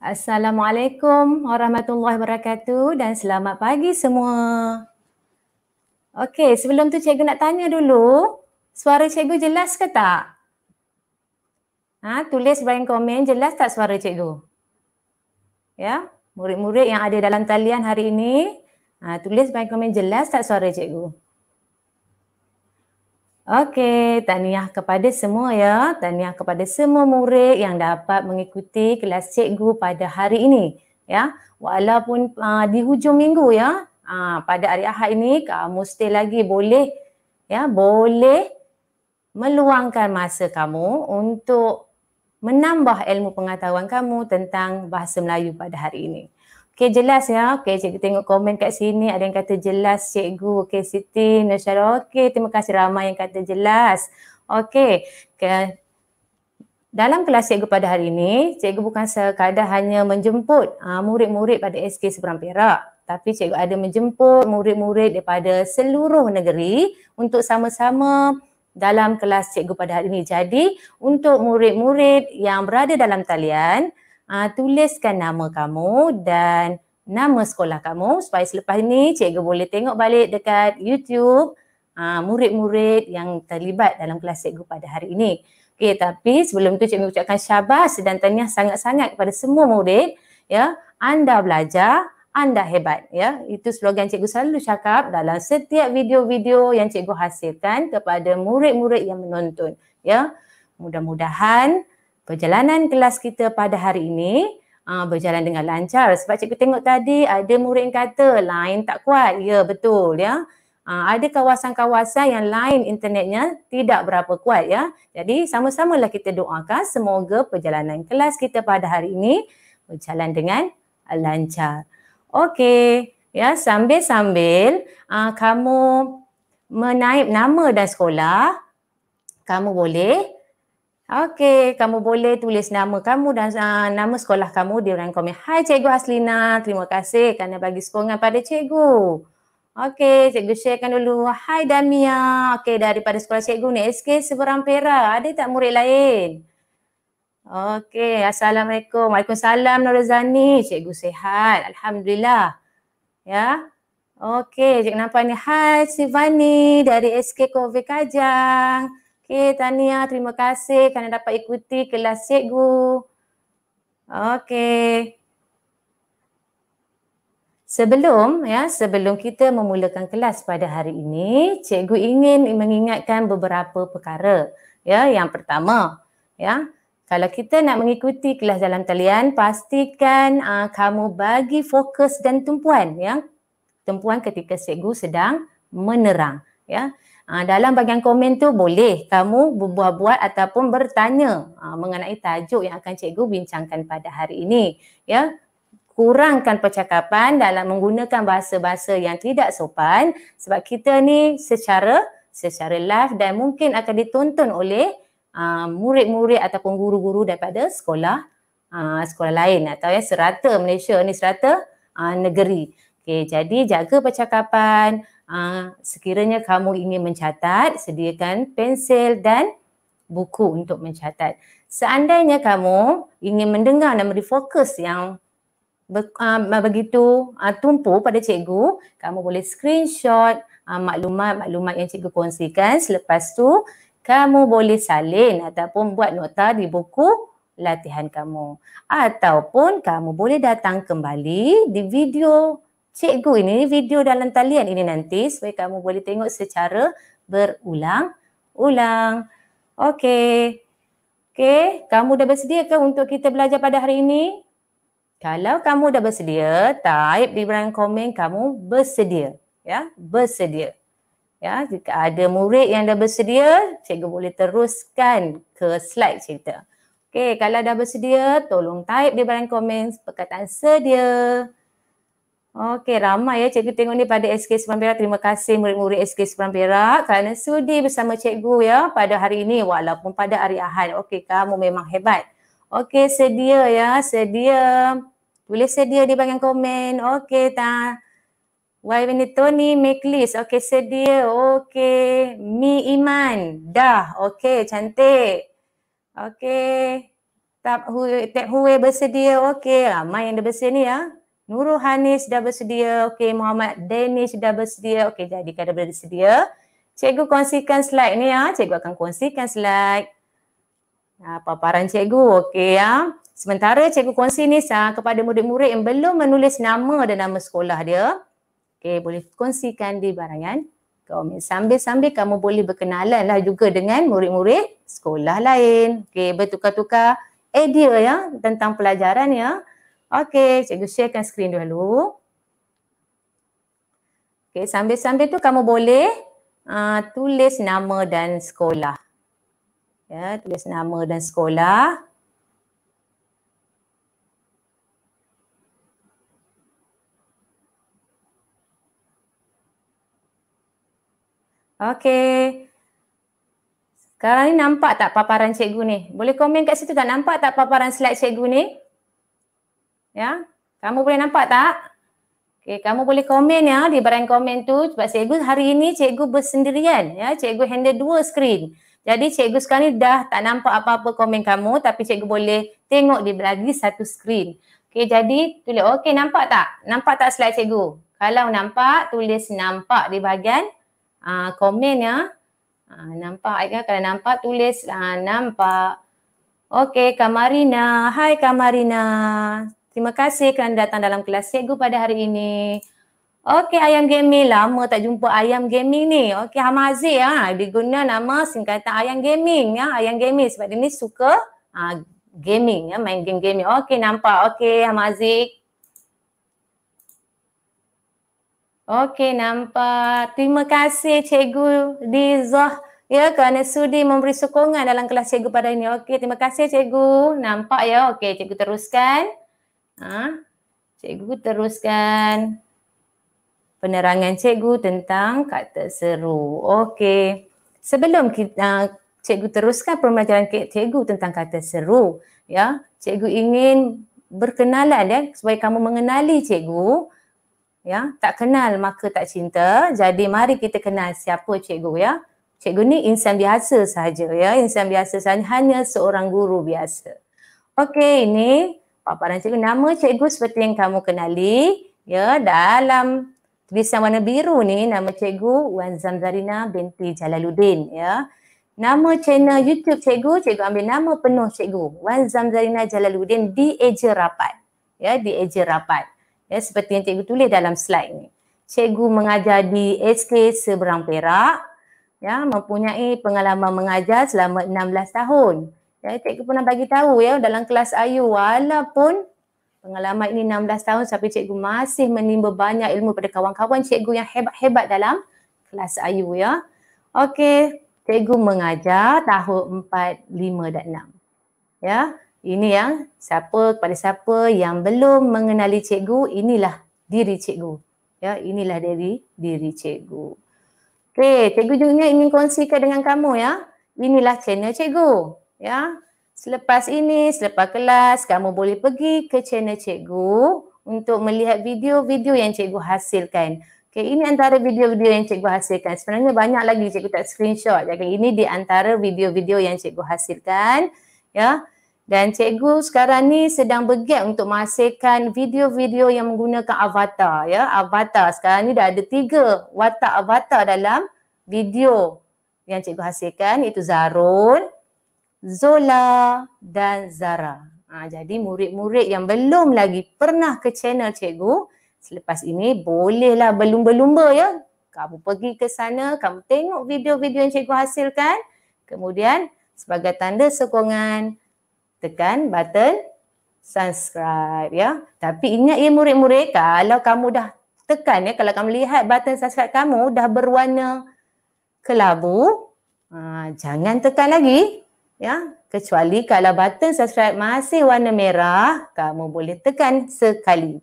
Assalamualaikum warahmatullahi wabarakatuh dan selamat pagi semua. Okey, sebelum tu cikgu nak tanya dulu, suara cikgu jelas ke tak? Ha, tulis dalam komen jelas tak suara cikgu? Ya, murid-murid yang ada dalam talian hari ini, ha, tulis dalam komen jelas tak suara cikgu? Okey, tahniah kepada semua ya. Tahniah kepada semua murid yang dapat mengikuti kelas cikgu pada hari ini. Ya, walaupun uh, di hujung minggu ya, uh, pada hari Ahad ini kamu still lagi boleh ya, boleh meluangkan masa kamu untuk menambah ilmu pengetahuan kamu tentang bahasa Melayu pada hari ini. Okay jelas ya. Okay cikgu tengok komen kat sini ada yang kata jelas cikgu. Okay Siti, Nasharah. Okay terima kasih ramai yang kata jelas. Okay. okay. Dalam kelas cikgu pada hari ini, cikgu bukan sekadar hanya menjemput uh, murid-murid pada SK Seberang Perak tapi cikgu ada menjemput murid-murid daripada seluruh negeri untuk sama-sama dalam kelas cikgu pada hari ini. Jadi untuk murid-murid yang berada dalam talian, uh, tuliskan nama kamu dan nama sekolah kamu supaya selepas ni cikgu boleh tengok balik dekat YouTube uh, murid-murid yang terlibat dalam kelas cikgu pada hari ini. Okey tapi sebelum tu cikgu ucapkan syabas dan tahniah sangat-sangat kepada semua murid ya. Anda belajar, anda hebat ya. Itu slogan cikgu selalu cakap dalam setiap video-video yang cikgu hasilkan kepada murid-murid yang menonton ya. Mudah-mudahan perjalanan kelas kita pada hari ini uh, berjalan dengan lancar sebab cikgu tengok tadi ada murid yang kata line tak kuat. Ya betul ya. Uh, ada kawasan-kawasan yang lain internetnya tidak berapa kuat ya. Jadi sama-samalah kita doakan semoga perjalanan kelas kita pada hari ini berjalan dengan lancar. Okey, ya sambil-sambil uh, kamu menaip nama dan sekolah kamu boleh Okey, kamu boleh tulis nama kamu dan uh, nama sekolah kamu di dalam komen. Hai Cikgu Haslina, terima kasih kerana bagi sokongan pada Cikgu. Okey, Cikgu sharekan dulu. Hai Damia, okey daripada sekolah Cikgu ni SK Seberang Perak. Ada tak murid lain? Okey, Assalamualaikum. Waalaikumsalam Norazani. Cikgu sihat. Alhamdulillah. Ya. Okey, cik nampak ni. Hai Sivani dari SK Kovik Kajang. Okey, eh, Tania, terima kasih kerana dapat ikuti kelas cikgu. Okey. Sebelum ya, sebelum kita memulakan kelas pada hari ini, cikgu ingin mengingatkan beberapa perkara. Ya, yang pertama, ya. Kalau kita nak mengikuti kelas dalam talian, pastikan uh, kamu bagi fokus dan tumpuan ya. Tumpuan ketika cikgu sedang menerang, ya. Ha, dalam bahagian komen tu boleh kamu berbuat-buat ataupun bertanya ha, mengenai tajuk yang akan cikgu bincangkan pada hari ini. Ya, kurangkan percakapan dalam menggunakan bahasa-bahasa yang tidak sopan sebab kita ni secara secara live dan mungkin akan dituntun oleh uh, murid-murid ataupun guru-guru daripada sekolah uh, sekolah lain atau ya serata Malaysia ni serata uh, negeri. Okey jadi jaga percakapan, Ha, sekiranya kamu ingin mencatat, sediakan pensel dan buku untuk mencatat. Seandainya kamu ingin mendengar dan beri fokus yang ber, uh, begitu uh, tumpu pada cikgu, kamu boleh screenshot uh, maklumat-maklumat yang cikgu kongsikan. Selepas tu, kamu boleh salin ataupun buat nota di buku latihan kamu. Ataupun kamu boleh datang kembali di video cikgu ini video dalam talian ini nanti supaya kamu boleh tengok secara berulang-ulang. Okey. Okey, kamu dah bersedia ke untuk kita belajar pada hari ini? Kalau kamu dah bersedia, type di dalam komen kamu bersedia. Ya, bersedia. Ya, jika ada murid yang dah bersedia, cikgu boleh teruskan ke slide cerita. Okey, kalau dah bersedia, tolong type di dalam komen perkataan sedia. Okey, ramai ya cikgu tengok ni pada SK Sepan Perak. Terima kasih murid-murid SK Sepan Perak kerana sudi bersama cikgu ya pada hari ini walaupun pada hari Ahad. Okey, kamu memang hebat. Okey, sedia ya, sedia. Boleh sedia di bahagian komen. Okey, ta. Why when Tony Meklis. Okey, sedia. Okey, Mi Iman. Dah. Okey, cantik. Okey. Tap Hue, Tap Hue bersedia. Okey, ramai yang dah bersedia ni ya. Nurul Hanis dah bersedia. Okey, Muhammad Danish dah bersedia. Okey, jadi kalau dah bersedia, cikgu kongsikan slide ni ya. Cikgu akan kongsikan slide. Ah, paparan cikgu. Okey ya. Sementara cikgu kongsi ni sah, kepada murid-murid yang belum menulis nama dan nama sekolah dia. Okey, boleh kongsikan di barangan komen. Sambil-sambil kamu boleh berkenalan lah juga dengan murid-murid sekolah lain. Okey, bertukar-tukar idea ya tentang pelajaran ya. Okey, cikgu sharekan skrin dulu. Okey, sambil-sambil tu kamu boleh uh, tulis nama dan sekolah. Ya, tulis nama dan sekolah. Okey. Sekarang ni nampak tak paparan cikgu ni? Boleh komen kat situ tak nampak tak paparan slide cikgu ni? Ya. Kamu boleh nampak tak? Okay, kamu boleh komen ya di barang komen tu sebab cikgu hari ini cikgu bersendirian ya cikgu handle dua screen. Jadi cikgu sekarang ni dah tak nampak apa-apa komen kamu tapi cikgu boleh tengok di lagi satu screen. Okey jadi tulis okey nampak tak? Nampak tak slide cikgu? Kalau nampak tulis nampak di bahagian uh, komen ya. Uh, nampak ya kalau nampak tulis uh, nampak. Okey Kamarina, hai Kamarina. Terima kasih kerana datang dalam kelas cikgu pada hari ini. Okey, Ayam Gaming. Lama tak jumpa Ayam Gaming ni. Okey, Hamah Aziz. Ha. Dia guna nama singkatan Ayam Gaming. Ya. Ayam Gaming sebab dia ni suka ha, gaming. Ya. Main game gaming. Okey, nampak. Okey, Hamah Aziz. Okey, nampak. Terima kasih Cikgu Dizah. Ya, kerana sudi memberi sokongan dalam kelas cikgu pada ini. Okey, terima kasih cikgu. Nampak ya. Okey, cikgu teruskan. Ha? Cikgu teruskan penerangan cikgu tentang kata seru. Okey. Sebelum kita ha, uh, cikgu teruskan pembelajaran cikgu tentang kata seru, ya. Cikgu ingin berkenalan ya supaya kamu mengenali cikgu. Ya, tak kenal maka tak cinta. Jadi mari kita kenal siapa cikgu ya. Cikgu ni insan biasa saja ya. Insan biasa saja hanya seorang guru biasa. Okey, ini paparan cikgu nama cikgu seperti yang kamu kenali ya dalam tulisan warna biru ni nama cikgu Wan Zamzarina binti Jalaluddin ya nama channel YouTube cikgu cikgu ambil nama penuh cikgu Wan Zamzarina Jalaluddin di eja rapat ya di eja rapat ya seperti yang cikgu tulis dalam slide ni cikgu mengajar di SK Seberang Perak ya mempunyai pengalaman mengajar selama 16 tahun Ya, cikgu pernah bagi tahu ya dalam kelas Ayu walaupun pengalaman ini 16 tahun tapi cikgu masih menimba banyak ilmu pada kawan-kawan cikgu yang hebat-hebat dalam kelas Ayu ya. Okey, cikgu mengajar tahun 4, 5 dan 6. Ya, ini yang siapa kepada siapa yang belum mengenali cikgu, inilah diri cikgu. Ya, inilah diri diri cikgu. Okey, cikgu juga ingin kongsikan dengan kamu ya. Inilah channel cikgu ya. Selepas ini, selepas kelas, kamu boleh pergi ke channel cikgu untuk melihat video-video yang cikgu hasilkan. Okay, ini antara video-video yang cikgu hasilkan. Sebenarnya banyak lagi cikgu tak screenshot. Jadi ini di antara video-video yang cikgu hasilkan. Ya. Dan cikgu sekarang ni sedang bergiat untuk menghasilkan video-video yang menggunakan avatar. Ya. Avatar. Sekarang ni dah ada tiga watak avatar dalam video yang cikgu hasilkan. Itu Zarul. Zola dan Zara. Ha, jadi murid-murid yang belum lagi pernah ke channel cikgu, selepas ini bolehlah berlumba-lumba ya. Kamu pergi ke sana, kamu tengok video-video yang cikgu hasilkan. Kemudian sebagai tanda sokongan, tekan button subscribe ya. Tapi ingat ya murid-murid, kalau kamu dah tekan ya, kalau kamu lihat button subscribe kamu dah berwarna kelabu, ha, jangan tekan lagi ya kecuali kalau button subscribe masih warna merah kamu boleh tekan sekali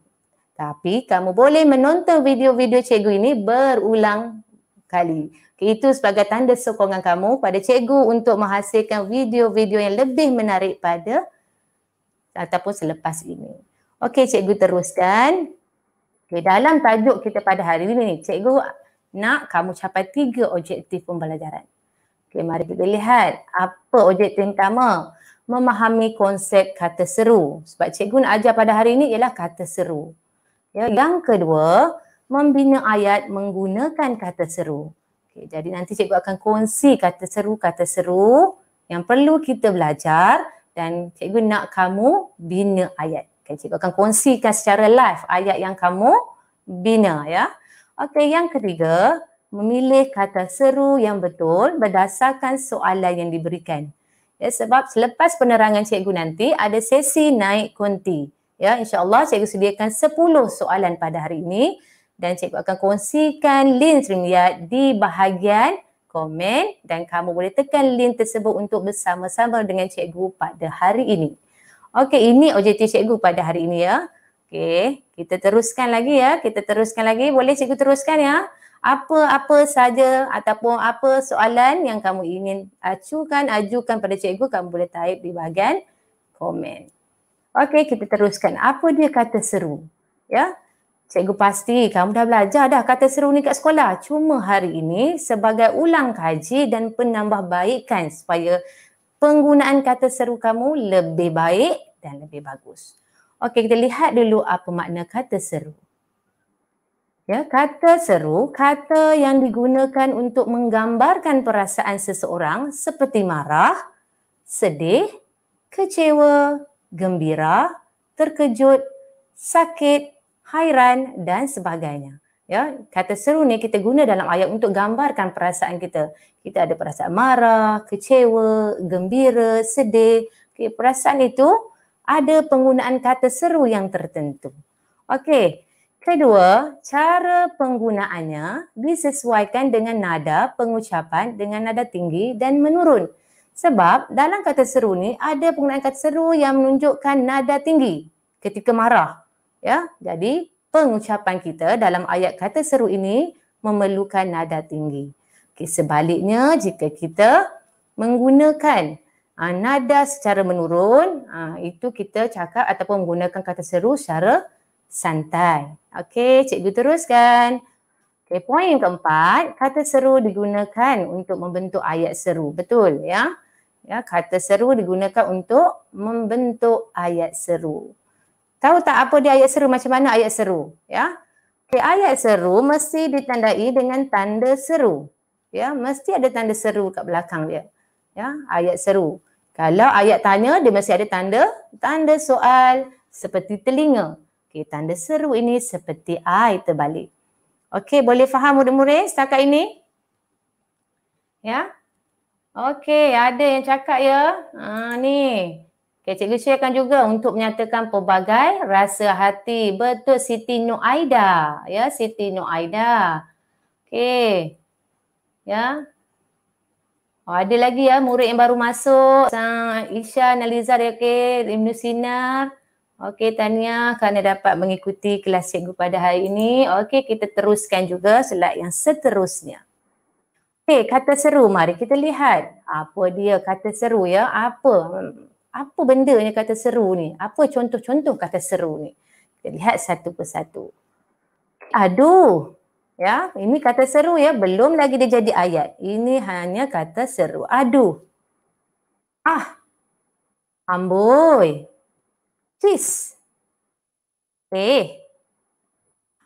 tapi kamu boleh menonton video-video cikgu ini berulang kali itu sebagai tanda sokongan kamu pada cikgu untuk menghasilkan video-video yang lebih menarik pada ataupun selepas ini okey cikgu teruskan okey dalam tajuk kita pada hari ini cikgu nak kamu capai tiga objektif pembelajaran Okay, mari kita lihat apa objektif yang pertama. Memahami konsep kata seru. Sebab cikgu nak ajar pada hari ini ialah kata seru. Ya, yang kedua, membina ayat menggunakan kata seru. Okay, jadi nanti cikgu akan kongsi kata seru-kata seru yang perlu kita belajar dan cikgu nak kamu bina ayat. Okay, cikgu akan kongsikan secara live ayat yang kamu bina ya. Okey, yang ketiga, memilih kata seru yang betul berdasarkan soalan yang diberikan. Ya, sebab selepas penerangan cikgu nanti ada sesi naik kunti. Ya, insyaAllah cikgu sediakan 10 soalan pada hari ini dan cikgu akan kongsikan link Srimiyat di bahagian komen dan kamu boleh tekan link tersebut untuk bersama-sama dengan cikgu pada hari ini. Okey, ini objektif cikgu pada hari ini ya. Okey, kita teruskan lagi ya. Kita teruskan lagi. Boleh cikgu teruskan ya? apa-apa saja ataupun apa soalan yang kamu ingin acukan, ajukan pada cikgu, kamu boleh type di bahagian komen. Okey, kita teruskan. Apa dia kata seru? Ya, cikgu pasti kamu dah belajar dah kata seru ni kat sekolah. Cuma hari ini sebagai ulang kaji dan penambahbaikan supaya penggunaan kata seru kamu lebih baik dan lebih bagus. Okey, kita lihat dulu apa makna kata seru. Ya, kata seru, kata yang digunakan untuk menggambarkan perasaan seseorang seperti marah, sedih, kecewa, gembira, terkejut, sakit, hairan dan sebagainya. Ya, kata seru ni kita guna dalam ayat untuk gambarkan perasaan kita. Kita ada perasaan marah, kecewa, gembira, sedih. Okay, perasaan itu ada penggunaan kata seru yang tertentu. Okey, Kedua, cara penggunaannya disesuaikan dengan nada pengucapan dengan nada tinggi dan menurun. Sebab dalam kata seru ni ada penggunaan kata seru yang menunjukkan nada tinggi ketika marah. Ya, jadi pengucapan kita dalam ayat kata seru ini memerlukan nada tinggi. Okay, sebaliknya jika kita menggunakan uh, nada secara menurun, uh, itu kita cakap ataupun menggunakan kata seru secara santai. Okey, cikgu teruskan. Okey, poin yang keempat, kata seru digunakan untuk membentuk ayat seru. Betul, ya? Ya, kata seru digunakan untuk membentuk ayat seru. Tahu tak apa dia ayat seru? Macam mana ayat seru? Ya? Okey, ayat seru mesti ditandai dengan tanda seru. Ya, mesti ada tanda seru kat belakang dia. Ya, ayat seru. Kalau ayat tanya, dia mesti ada tanda tanda soal seperti telinga. Okey, tanda seru ini seperti I terbalik. Okey, boleh faham murid-murid eh, setakat ini? Ya? Okey, ada yang cakap ya? Ha, ni. Okey, cikgu sharekan juga untuk menyatakan pelbagai rasa hati. Betul, Siti Nuaida. Ya, Siti Nuaida. Okey. Ya? Oh, ada lagi ya murid yang baru masuk. Sang Isha, Naliza, okey. Ibnu Sinar. Okey Tania kerana dapat mengikuti kelas cikgu pada hari ini. Okey kita teruskan juga slide yang seterusnya. Okey kata seru mari kita lihat apa dia kata seru ya. Apa apa benda yang kata seru ni? Apa contoh-contoh kata seru ni? Kita lihat satu persatu. Aduh. Ya, ini kata seru ya, belum lagi dia jadi ayat. Ini hanya kata seru. Aduh. Ah. Amboi. Cis. P. Oh.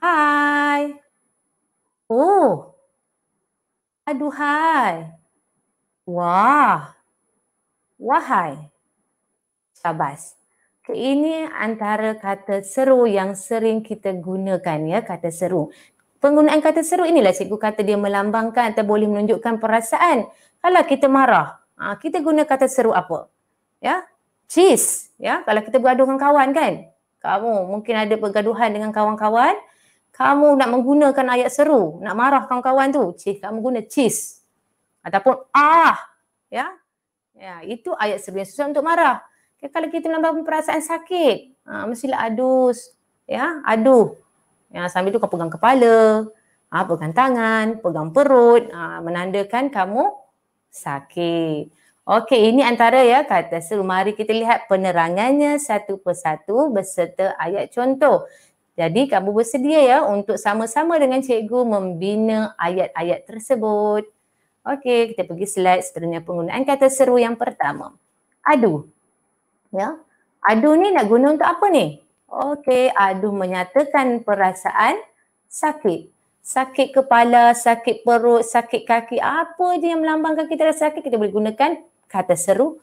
Hai. Oh. Aduhai. Wah. Wahai. Sabas. Ini antara kata seru yang sering kita gunakan ya, kata seru. Penggunaan kata seru inilah cikgu kata dia melambangkan atau boleh menunjukkan perasaan. Kalau kita marah, ha, kita guna kata seru apa? Ya, cheese ya kalau kita bergaduh dengan kawan kan kamu mungkin ada pergaduhan dengan kawan-kawan kamu nak menggunakan ayat seru nak marah kawan-kawan tu cheese kamu guna cheese ataupun ah ya ya itu ayat seru yang susah untuk marah ya, kalau kita nampak perasaan sakit ha, mestilah adus ya aduh ya sambil tu kau pegang kepala ha, pegang tangan pegang perut ha, menandakan kamu sakit Okey, ini antara ya kata seru. Mari kita lihat penerangannya satu persatu beserta ayat contoh. Jadi kamu bersedia ya untuk sama-sama dengan cikgu membina ayat-ayat tersebut. Okey, kita pergi slide seterusnya penggunaan kata seru yang pertama. Aduh. Ya. Aduh ni nak guna untuk apa ni? Okey, aduh menyatakan perasaan sakit. Sakit kepala, sakit perut, sakit kaki, apa je yang melambangkan kita rasa sakit, kita boleh gunakan kata seru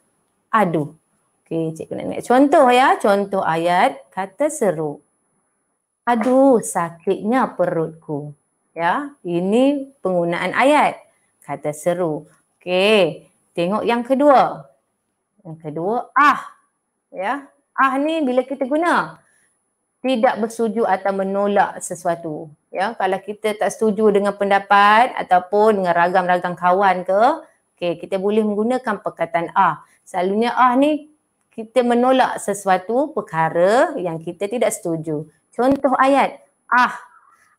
adu. Okey, cikgu nak ingat. Contoh ya, contoh ayat kata seru. Aduh, sakitnya perutku. Ya, ini penggunaan ayat. Kata seru. Okey, tengok yang kedua. Yang kedua, ah. Ya, ah ni bila kita guna. Tidak bersetuju atau menolak sesuatu. Ya, kalau kita tak setuju dengan pendapat ataupun dengan ragam-ragam kawan ke, Okay, kita boleh menggunakan perkataan ah. Selalunya ah ni kita menolak sesuatu perkara yang kita tidak setuju. Contoh ayat, ah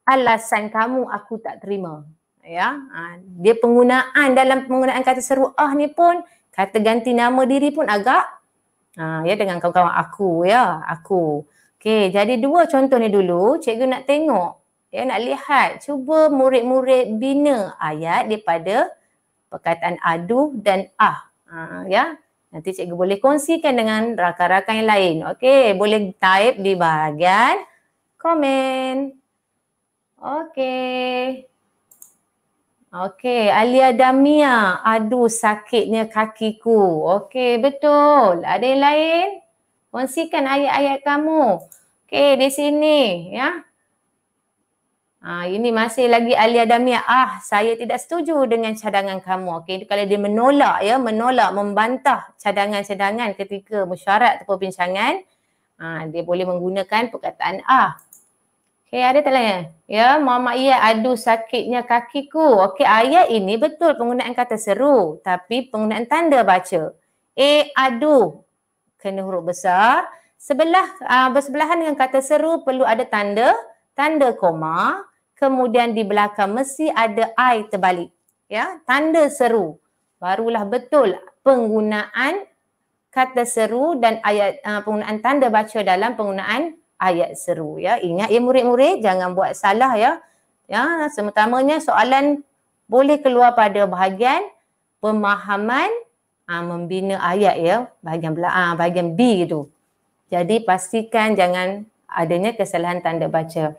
alasan kamu aku tak terima. Ya, ah. dia penggunaan dalam penggunaan kata seru ah ni pun kata ganti nama diri pun agak ah, ya dengan kawan-kawan aku ya, aku. Okey, jadi dua contoh ni dulu, cikgu nak tengok ya nak lihat cuba murid-murid bina ayat daripada perkataan adu dan ah. Ha, ya. Nanti cikgu boleh kongsikan dengan rakan-rakan yang lain. Okey, boleh type di bahagian komen. Okey. Okey, Alia Damia, aduh sakitnya kakiku. Okey, betul. Ada yang lain? Kongsikan ayat-ayat kamu. Okey, di sini ya. Ha, ini masih lagi Alia Damia. Ah, saya tidak setuju dengan cadangan kamu. Okey, kalau dia menolak ya, menolak membantah cadangan-cadangan ketika mesyuarat atau perbincangan, ha, dia boleh menggunakan perkataan ah. Okey, ada tak lain? Ya, Muhammad Iyad, aduh sakitnya kakiku. Okey, ayat ini betul penggunaan kata seru, tapi penggunaan tanda baca. Eh, aduh. Kena huruf besar. Sebelah, aa, ah, bersebelahan dengan kata seru perlu ada tanda tanda koma kemudian di belakang mesti ada I terbalik. Ya, tanda seru. Barulah betul penggunaan kata seru dan ayat uh, penggunaan tanda baca dalam penggunaan ayat seru ya. Ingat ya murid-murid jangan buat salah ya. Ya, sementamanya soalan boleh keluar pada bahagian pemahaman uh, membina ayat ya, bahagian belakang, uh, bahagian B itu. Jadi pastikan jangan adanya kesalahan tanda baca.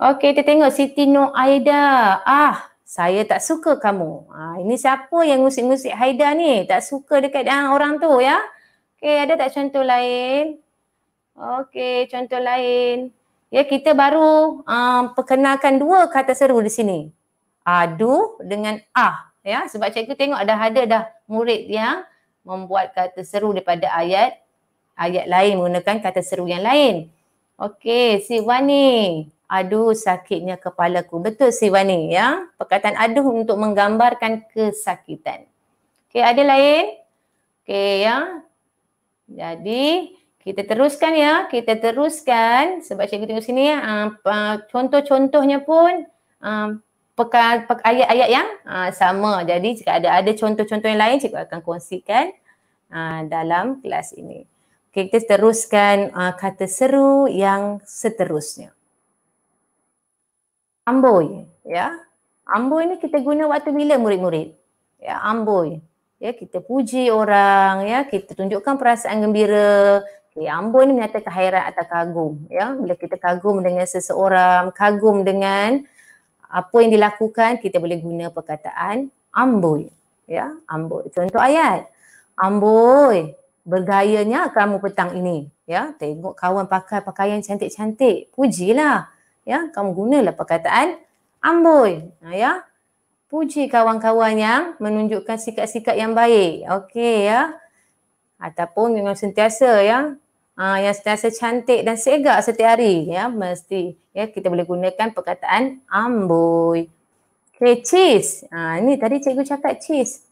Okey, kita tengok Siti Nur Aida. Ah, saya tak suka kamu. Ah, ini siapa yang ngusik-ngusik Haida ni? Tak suka dekat dengan ah, orang tu ya. Okey, ada tak contoh lain? Okey, contoh lain. Ya, kita baru um, perkenalkan dua kata seru di sini. Adu dengan ah. Ya, sebab cikgu tengok dah ada dah murid yang membuat kata seru daripada ayat ayat lain menggunakan kata seru yang lain. Okey, si Wani aduh sakitnya kepalaku. Betul Siwani ya. Perkataan aduh untuk menggambarkan kesakitan. Okey, ada lain? Okey ya. Jadi kita teruskan ya, kita teruskan sebab cikgu tengok sini ya. Ah, contoh-contohnya pun ah, ayat-ayat yang ah, sama. Jadi jika ada ada contoh-contoh yang lain cikgu akan kongsikan dalam kelas ini. Okey, kita teruskan kata seru yang seterusnya amboi ya amboi ni kita guna waktu bila murid-murid ya amboi ya kita puji orang ya kita tunjukkan perasaan gembira Okay, amboi ni menyatakan hairan atau kagum ya bila kita kagum dengan seseorang kagum dengan apa yang dilakukan kita boleh guna perkataan amboi ya amboi contoh ayat amboi bergayanya kamu petang ini ya tengok kawan pakai pakaian cantik-cantik pujilah ya kamu gunalah perkataan amboi ha, ya puji kawan-kawan yang menunjukkan sikap-sikap yang baik okey ya ataupun dengan sentiasa ya Aa, ha, yang sentiasa cantik dan segar setiap hari ya mesti ya kita boleh gunakan perkataan amboi okey cheese ah ha, ini tadi cikgu cakap cheese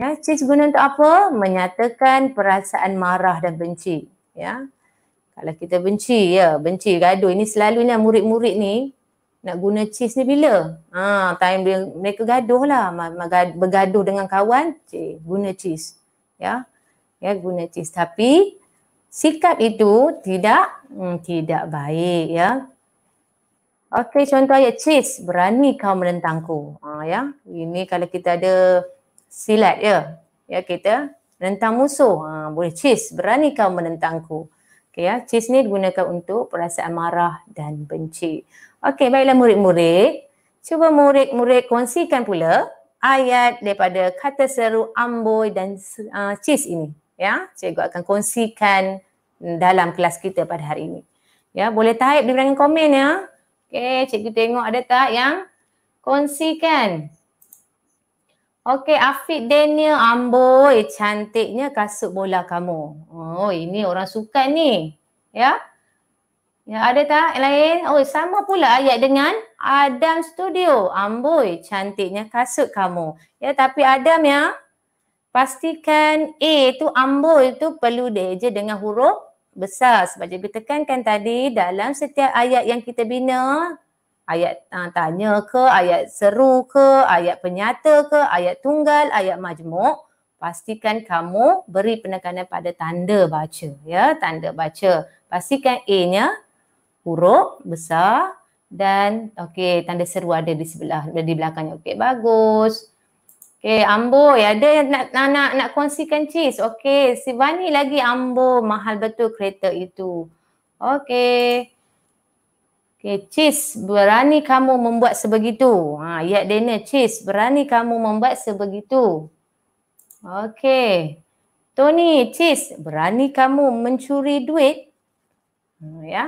ya cheese guna untuk apa menyatakan perasaan marah dan benci ya kalau kita benci, ya, benci, gaduh. Ini selalunya lah, murid-murid ni nak guna cheese ni bila? Ha, time dia, mereka gaduh lah. Bergaduh dengan kawan, cik, guna cheese. Ya, ya guna cheese. Tapi sikap itu tidak hmm, tidak baik, ya. Okey, contoh ayat cheese. Berani kau menentangku. Ha, ya, ini kalau kita ada silat, ya. Ya, kita rentang musuh. Ha, boleh cheese. Berani kau menentangku. Okay, ya. Cheese ni digunakan untuk perasaan marah dan benci. Okey, baiklah murid-murid. Cuba murid-murid kongsikan pula ayat daripada kata seru amboi dan uh, cheese ini. Ya, cikgu akan kongsikan dalam kelas kita pada hari ini. Ya, boleh type di belakang komen ya. Okey, cikgu tengok ada tak yang kongsikan. Okey, Afiq Daniel. Amboi, cantiknya kasut bola kamu. Oh, ini orang suka ni. Ya? Ya, ada tak yang lain? Oh, sama pula ayat dengan Adam Studio. Amboi, cantiknya kasut kamu. Ya, tapi Adam ya, pastikan A tu amboi tu perlu dieja dengan huruf besar. Sebab dia tekankan tadi dalam setiap ayat yang kita bina, ayat uh, tanya ke, ayat seru ke, ayat penyata ke, ayat tunggal, ayat majmuk, pastikan kamu beri penekanan pada tanda baca ya, tanda baca. Pastikan A-nya huruf besar dan okey tanda seru ada di sebelah di belakangnya. Okey bagus. Okey Ambo ya ada yang nak nak nak, nak kongsikan cheese. Okey Sivani lagi Ambo mahal betul kereta itu. Okey. Okay, Chis, berani kamu membuat sebegitu? Ha, Yat Dana, Chis, berani kamu membuat sebegitu? Okay. Tony, Chis, berani kamu mencuri duit? Ha, ya.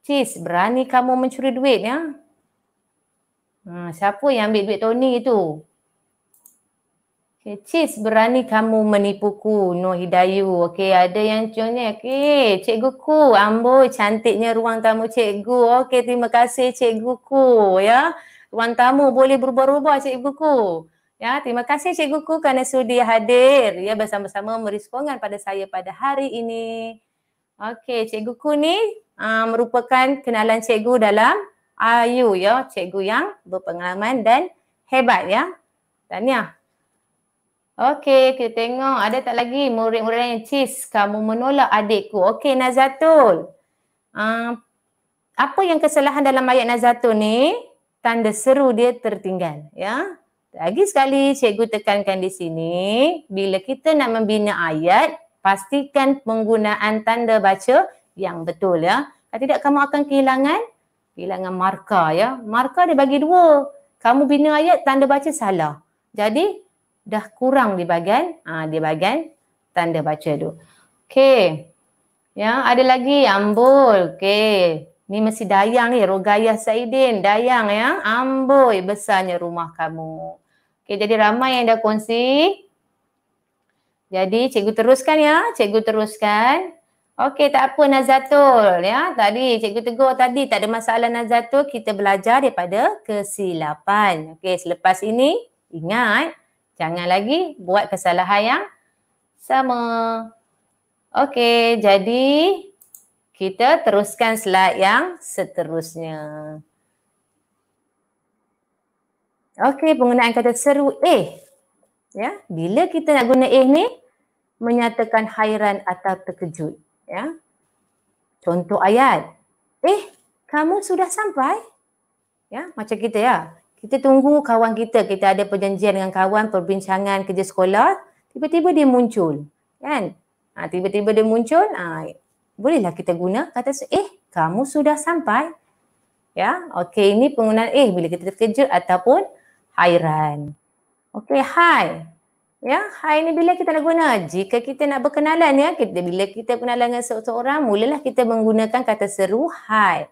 Chis, berani kamu mencuri duit ya? Ha, siapa yang ambil duit Tony itu? Okay, Cis, berani kamu menipuku, Nur Hidayu. Okey, ada yang cunya. Okey, eh, cikgu ku, amboi cantiknya ruang tamu cikgu. Okey, terima kasih cikgu ku, ya. Ruang tamu boleh berubah-ubah cikgu ku. Ya, terima kasih cikgu ku kerana sudi hadir ya bersama-sama memberi sokongan pada saya pada hari ini. Okey, cikgu ku ni uh, merupakan kenalan cikgu dalam Ayu ya, cikgu yang berpengalaman dan hebat ya. Tahniah. Okey, kita tengok ada tak lagi murid-murid yang cis kamu menolak adikku. Okey, Nazatul. Uh, apa yang kesalahan dalam ayat Nazatul ni? Tanda seru dia tertinggal, ya. Lagi sekali cikgu tekankan di sini, bila kita nak membina ayat, pastikan penggunaan tanda baca yang betul ya. Kalau tidak kamu akan kehilangan kehilangan markah ya. Markah dia bagi dua. Kamu bina ayat tanda baca salah. Jadi dah kurang di bahagian uh, di bahagian tanda baca tu. Okey. Ya, ada lagi ya, Ambul. Okey. Ni mesti Dayang ni, Rogayah Saidin. Dayang ya. Amboi besarnya rumah kamu. Okey, jadi ramai yang dah kongsi. Jadi cikgu teruskan ya. Cikgu teruskan. Okey, tak apa Nazatul ya. Tadi cikgu tegur tadi tak ada masalah Nazatul. Kita belajar daripada kesilapan. Okey, selepas ini ingat Jangan lagi buat kesalahan yang sama. Okey, jadi kita teruskan slide yang seterusnya. Okey, penggunaan kata seru eh. Ya, bila kita nak guna eh ni menyatakan hairan atau terkejut, ya. Contoh ayat. Eh, kamu sudah sampai? Ya, macam kita ya kita tunggu kawan kita, kita ada perjanjian dengan kawan, perbincangan kerja sekolah, tiba-tiba dia muncul. Kan? Ha, tiba-tiba dia muncul, ha, bolehlah kita guna. Kata, eh kamu sudah sampai. Ya, okey ini penggunaan eh bila kita terkejut ataupun hairan. Okey, hi. Ya, hi ni bila kita nak guna? Jika kita nak berkenalan ya, kita, bila kita kenalan dengan seseorang, mulalah kita menggunakan kata seru hi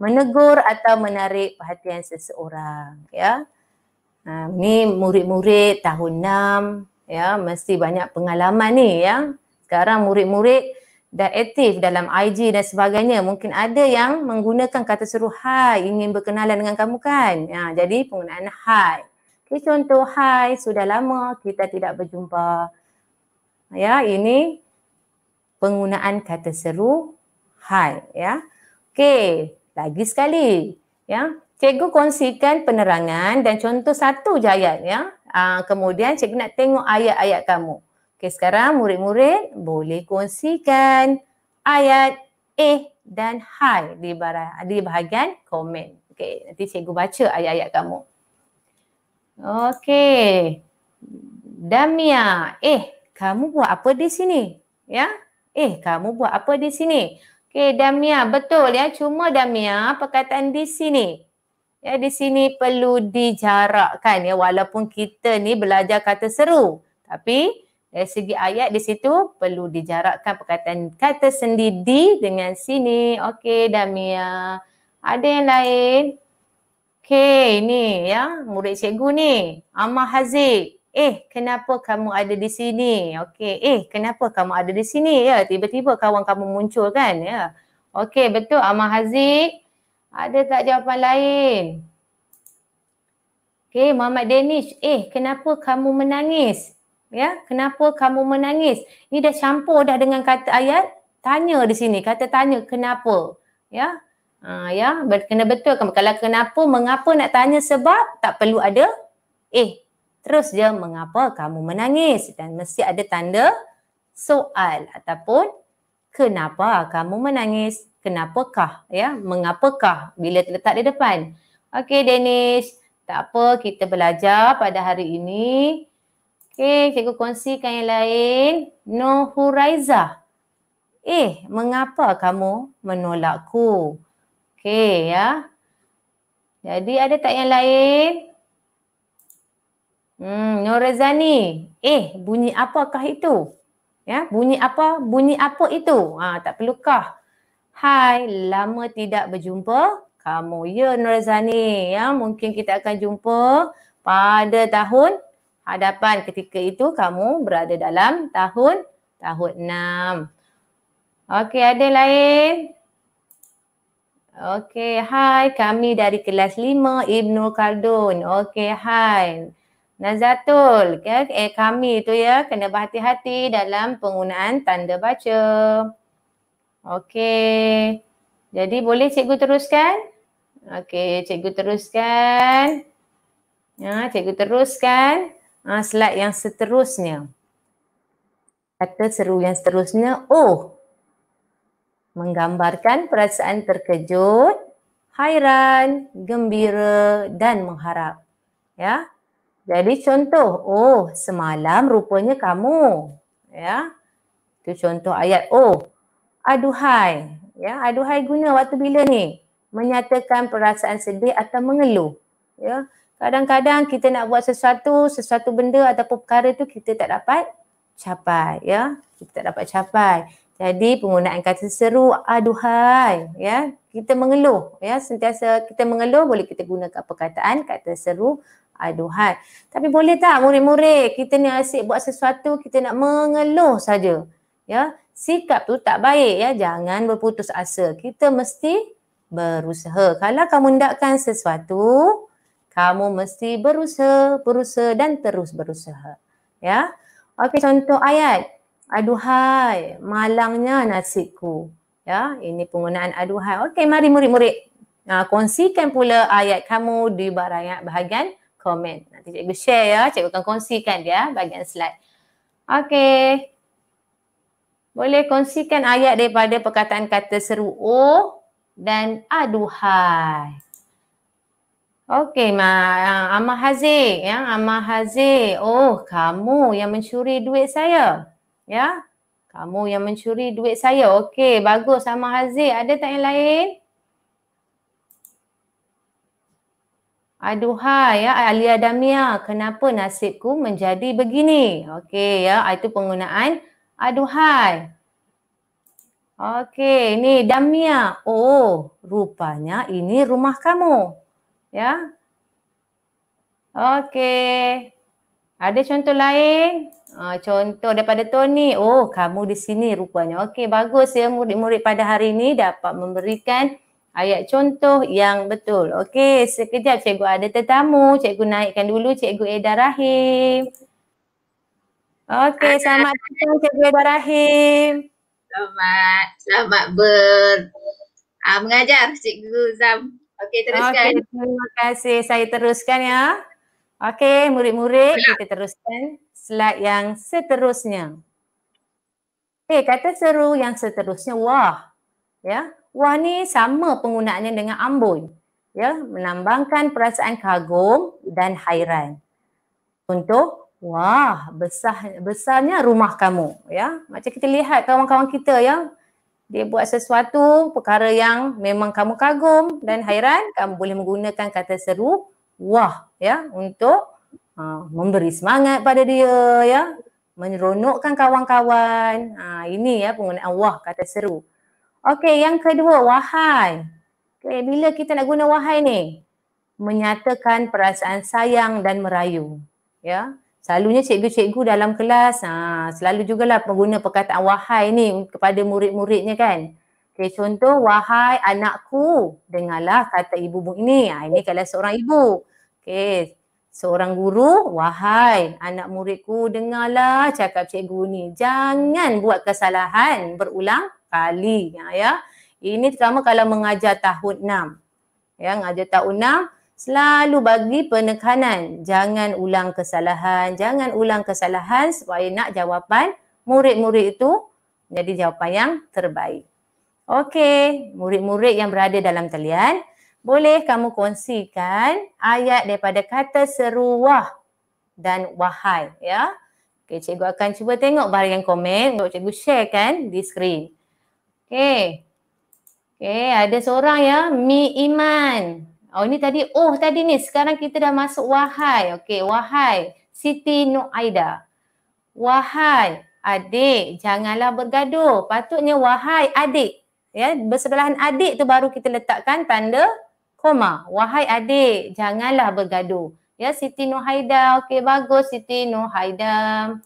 menegur atau menarik perhatian seseorang ya ha, ni murid-murid tahun 6 ya mesti banyak pengalaman ni ya sekarang murid-murid dah aktif dalam IG dan sebagainya mungkin ada yang menggunakan kata suruh hai ingin berkenalan dengan kamu kan ya jadi penggunaan hai okay, contoh hai sudah lama kita tidak berjumpa ya ini penggunaan kata seru hai ya okey lagi sekali ya cikgu kongsikan penerangan dan contoh satu je ayat ya uh, kemudian cikgu nak tengok ayat-ayat kamu okey sekarang murid-murid boleh kongsikan ayat eh dan hai di bahagian, di bahagian komen okey nanti cikgu baca ayat-ayat kamu okey Damia eh kamu buat apa di sini ya eh kamu buat apa di sini Okey, Damia. Betul ya. Cuma Damia, perkataan di sini. Ya, di sini perlu dijarakkan ya. Walaupun kita ni belajar kata seru. Tapi dari segi ayat di situ perlu dijarakkan perkataan kata sendiri di dengan sini. Okey, Damia. Ada yang lain? Okey, ni ya. Murid cikgu ni. Amah Haziq. Eh, kenapa kamu ada di sini? Okey, eh, kenapa kamu ada di sini? Ya, tiba-tiba kawan kamu muncul kan? Ya. Okey, betul Amah Haziq. Ada tak jawapan lain? Okey, Muhammad Danish. Eh, kenapa kamu menangis? Ya, kenapa kamu menangis? Ini dah campur dah dengan kata ayat. Tanya di sini, kata tanya kenapa? Ya, ha, ya, kena betul. Kalau kenapa, mengapa nak tanya sebab tak perlu ada. Eh, Terus je mengapa kamu menangis dan mesti ada tanda soal ataupun kenapa kamu menangis? Kenapakah? Ya, mengapakah bila terletak di depan? Okey Danish, tak apa kita belajar pada hari ini. Okey, cikgu kongsikan yang lain. No Huraiza. Eh, mengapa kamu menolakku? Okey ya. Jadi ada tak yang lain? Hmm, Norazani. Eh, bunyi apakah itu? Ya, bunyi apa? Bunyi apa itu? Ha, tak perlukah? Hai, lama tidak berjumpa kamu. Ya, Norazani. Ya, mungkin kita akan jumpa pada tahun hadapan ketika itu kamu berada dalam tahun tahun enam. Okey, ada lain? Okey, hai. Kami dari kelas lima, Ibnu Khaldun. Okey, hai. Hai. Nazatul, ya, eh, kami tu ya kena berhati-hati dalam penggunaan tanda baca. Okey. Jadi boleh cikgu teruskan? Okey, cikgu teruskan. Ya, cikgu teruskan ha, slide yang seterusnya. Kata seru yang seterusnya, oh. Menggambarkan perasaan terkejut, hairan, gembira dan mengharap. Ya, jadi contoh, oh semalam rupanya kamu. Ya. Itu contoh ayat oh. Aduhai. Ya, aduhai guna waktu bila ni? Menyatakan perasaan sedih atau mengeluh. Ya. Kadang-kadang kita nak buat sesuatu, sesuatu benda ataupun perkara tu kita tak dapat capai, ya. Kita tak dapat capai. Jadi penggunaan kata seru, aduhai, ya. Kita mengeluh, ya. Sentiasa kita mengeluh boleh kita gunakan perkataan kata seru, aduhai. Tapi boleh tak murid-murid kita ni asyik buat sesuatu kita nak mengeluh saja. Ya, sikap tu tak baik ya. Jangan berputus asa. Kita mesti berusaha. Kalau kamu hendakkan sesuatu, kamu mesti berusaha, berusaha dan terus berusaha. Ya. Okey contoh ayat. Aduhai, malangnya nasibku. Ya, ini penggunaan aduhai. Okey, mari murid-murid Nah, kongsikan pula ayat kamu di barangan bahagian komen. Nanti cikgu share ya. Cikgu akan kongsikan dia eh, bahagian slide. Okey. Boleh kongsikan ayat daripada perkataan kata seru O oh dan aduhai. Okey, Ma. Ah, Amah Haziq. Ya, Amah Haziq. Oh, kamu yang mencuri duit saya. Ya, kamu yang mencuri duit saya. Okey, bagus. Amah Haziq. Ada tak yang lain? Aduhai ya Alia Damia, kenapa nasibku menjadi begini? Okey ya, ah, itu penggunaan aduhai. Okey, ni Damia. Oh, rupanya ini rumah kamu. Ya. Okey. Ada contoh lain? Uh, contoh daripada Tony. Oh, kamu di sini rupanya. Okey, bagus ya murid-murid pada hari ini dapat memberikan ayat contoh yang betul. Okey, sekejap cikgu ada tetamu. Cikgu naikkan dulu cikgu Eda Rahim. Okey, selamat datang cikgu Eda Rahim. Selamat, selamat ber uh, mengajar cikgu Zam. Okey, teruskan. Okay, terima kasih. Saya teruskan ya. Okey, murid-murid kita teruskan slide yang seterusnya. Eh, kata seru yang seterusnya. Wah. Ya. Yeah. Wah ni sama penggunaannya dengan ambun. Ya, menambangkan perasaan kagum dan hairan. Contoh, wah besar besarnya rumah kamu, ya. Macam kita lihat kawan-kawan kita ya, dia buat sesuatu perkara yang memang kamu kagum dan hairan, kamu boleh menggunakan kata seru wah ya untuk uh, memberi semangat pada dia ya, menyeronokkan kawan-kawan. Ha, ini ya penggunaan wah kata seru. Okey, yang kedua, wahai. Okey, bila kita nak guna wahai ni? Menyatakan perasaan sayang dan merayu. Ya. Selalunya cikgu-cikgu dalam kelas, ha, selalu jugalah pengguna perkataan wahai ni kepada murid-muridnya kan. Okey, contoh, wahai anakku, dengarlah kata ibu-ibu ini. Ha, ini kalau seorang ibu. Okey, Seorang guru, wahai anak muridku dengarlah cakap cikgu ni. Jangan buat kesalahan berulang kali ya, ya. Ini terutama kalau mengajar tahun 6. Ya, mengajar tahun 6 selalu bagi penekanan jangan ulang kesalahan, jangan ulang kesalahan supaya nak jawapan murid-murid itu jadi jawapan yang terbaik. Okey, murid-murid yang berada dalam talian, boleh kamu kongsikan ayat daripada kata seruah dan wahai ya. Okey, cikgu akan cuba tengok bahagian komen untuk cikgu sharekan di skrin. Okay. Okay, ada seorang ya. Mi Iman. Oh, ini tadi. Oh, tadi ni. Sekarang kita dah masuk wahai. Okay, wahai. Siti Nuaida. Wahai adik, janganlah bergaduh. Patutnya wahai adik. Ya, bersebelahan adik tu baru kita letakkan tanda koma. Wahai adik, janganlah bergaduh. Ya, Siti Nuhaida. Okey, bagus Siti Nuhaida.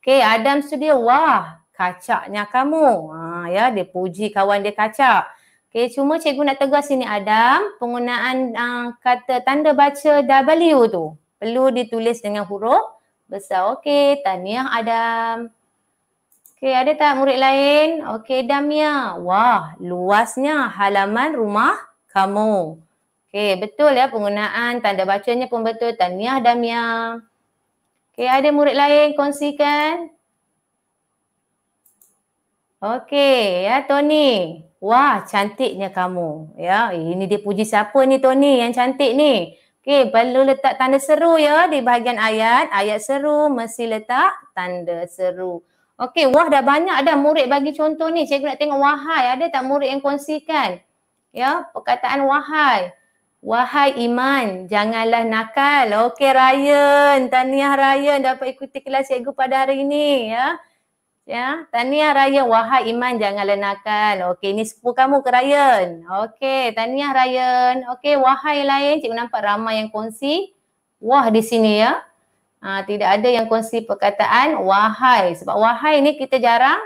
Okey, Adam Studio. Wah, kacaknya kamu. Ha, ya dia puji kawan dia kacak. Okey cuma cikgu nak tegas sini Adam penggunaan uh, kata tanda baca W tu perlu ditulis dengan huruf besar. Okey tahniah Adam. Okey ada tak murid lain? Okey Damia. Wah luasnya halaman rumah kamu. Okey betul ya penggunaan tanda bacanya pun betul. Tahniah Damia. Okey ada murid lain kongsikan? Okey, ya Tony. Wah, cantiknya kamu. Ya, ini dia puji siapa ni Tony yang cantik ni? Okey, perlu letak tanda seru ya di bahagian ayat. Ayat seru mesti letak tanda seru. Okey, wah dah banyak dah murid bagi contoh ni. Cikgu nak tengok wahai, ada tak murid yang kongsikan? Ya, perkataan wahai. Wahai iman, janganlah nakal. Okey, Ryan. Tahniah Ryan dapat ikuti kelas cikgu pada hari ini. Ya. Okey. Ya, tahniah raya wahai iman jangan lenakan. Okey, ni sepupu kamu ke Ryan. Okey, tahniah Ryan. Okey, wahai lain, cikgu nampak ramai yang kongsi. Wah di sini ya. Ha, tidak ada yang kongsi perkataan wahai. Sebab wahai ni kita jarang